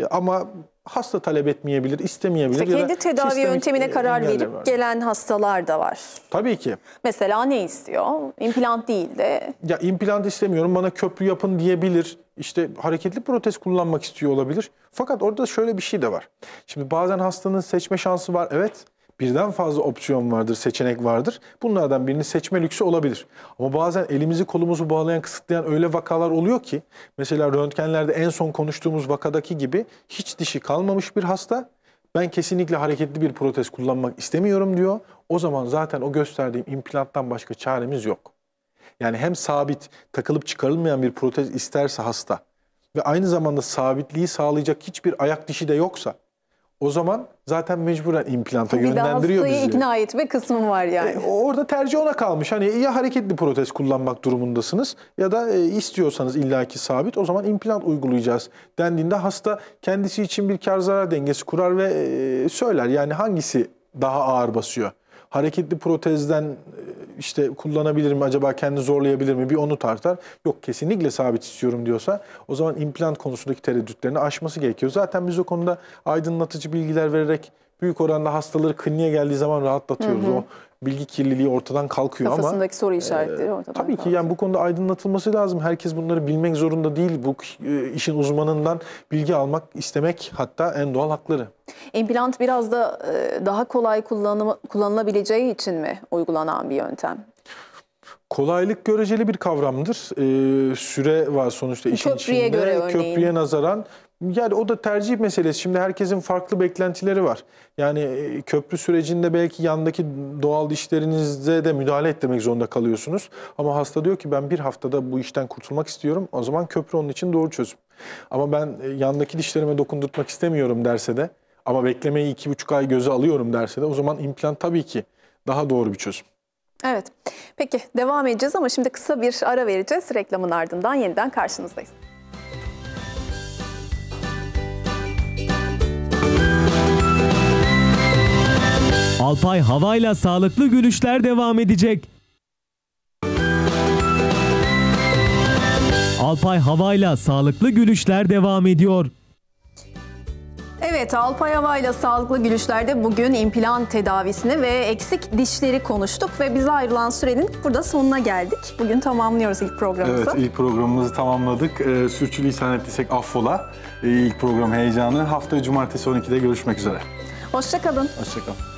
ama hasta talep etmeyebilir, istemeyebilir. İşte kendi tedavi yöntemine karar verip var. gelen hastalar da var. Tabii ki. Mesela ne istiyor? İmplant değil de. Ya implant istemiyorum bana köprü yapın diyebilir. İşte hareketli protez kullanmak istiyor olabilir. Fakat orada şöyle bir şey de var. Şimdi bazen hastanın seçme şansı var evet birden fazla opsiyon vardır, seçenek vardır. Bunlardan birini seçme lüksü olabilir. Ama bazen elimizi kolumuzu bağlayan, kısıtlayan öyle vakalar oluyor ki mesela röntgenlerde en son konuştuğumuz vakadaki gibi hiç dişi kalmamış bir hasta ben kesinlikle hareketli bir protez kullanmak istemiyorum diyor. O zaman zaten o gösterdiğim implanttan başka çaremiz yok. Yani hem sabit, takılıp çıkarılmayan bir protez isterse hasta ve aynı zamanda sabitliği sağlayacak hiçbir ayak dişi de yoksa o zaman zaten mecburen implanta bir yönlendiriyor bizi. Bir ikna etme kısmı var e, yani. E, orada tercih ona kalmış. Hani ya hareketli protez kullanmak durumundasınız ya da e, istiyorsanız illaki sabit o zaman implant uygulayacağız dendiğinde hasta kendisi için bir kar zarar dengesi kurar ve e, söyler. Yani hangisi daha ağır basıyor? hareketli protezden e, işte kullanabilir mi acaba kendi zorlayabilir mi bir onu tartar. Yok kesinlikle sabit istiyorum diyorsa o zaman implant konusundaki tereddütlerini aşması gerekiyor. Zaten biz o konuda aydınlatıcı bilgiler vererek büyük oranda hastaları kliniğe geldiği zaman rahatlatıyoruz. Hı hı. O bilgi kirliliği ortadan kalkıyor Kafasındaki ama... Kafasındaki soru e, işaretleri ortadan kalkıyor Tabii ki kalkıyor. yani bu konuda aydınlatılması lazım. Herkes bunları bilmek zorunda değil. Bu e, işin uzmanından bilgi almak istemek hatta en doğal hakları. İmplant biraz da e, daha kolay kullanılabileceği için mi uygulanan bir yöntem? Kolaylık göreceli bir kavramdır. Ee, süre var sonuçta işin Köprüye içinde. Göre örneğin. Köprüye nazaran yani o da tercih meselesi. Şimdi herkesin farklı beklentileri var. Yani e, köprü sürecinde belki yandaki doğal işlerinize de müdahale etmek zorunda kalıyorsunuz. Ama hasta diyor ki ben bir haftada bu işten kurtulmak istiyorum. O zaman köprü onun için doğru çözüm. Ama ben e, yandaki dişlerime dokundurtmak istemiyorum derse de ama beklemeyi iki buçuk ay göze alıyorum derse de o zaman implant tabii ki daha doğru bir çözüm. Evet. Peki devam edeceğiz ama şimdi kısa bir ara vereceğiz. Reklamın ardından yeniden karşınızdayız. Alpay Hava'yla sağlıklı gülüşler devam edecek. Alpay Hava'yla sağlıklı gülüşler devam ediyor. Evet Alpay Hava'yla sağlıklı gülüşlerde bugün implant tedavisini ve eksik dişleri konuştuk ve bize ayrılan sürenin burada sonuna geldik. Bugün tamamlıyoruz ilk programımızı. Evet ilk programımızı tamamladık. Ee, sürçülisan ettiysek affola. Ee, ilk program heyecanı. Hafta cumartesi 12'de görüşmek üzere. Hoşçakalın. Hoşçakalın.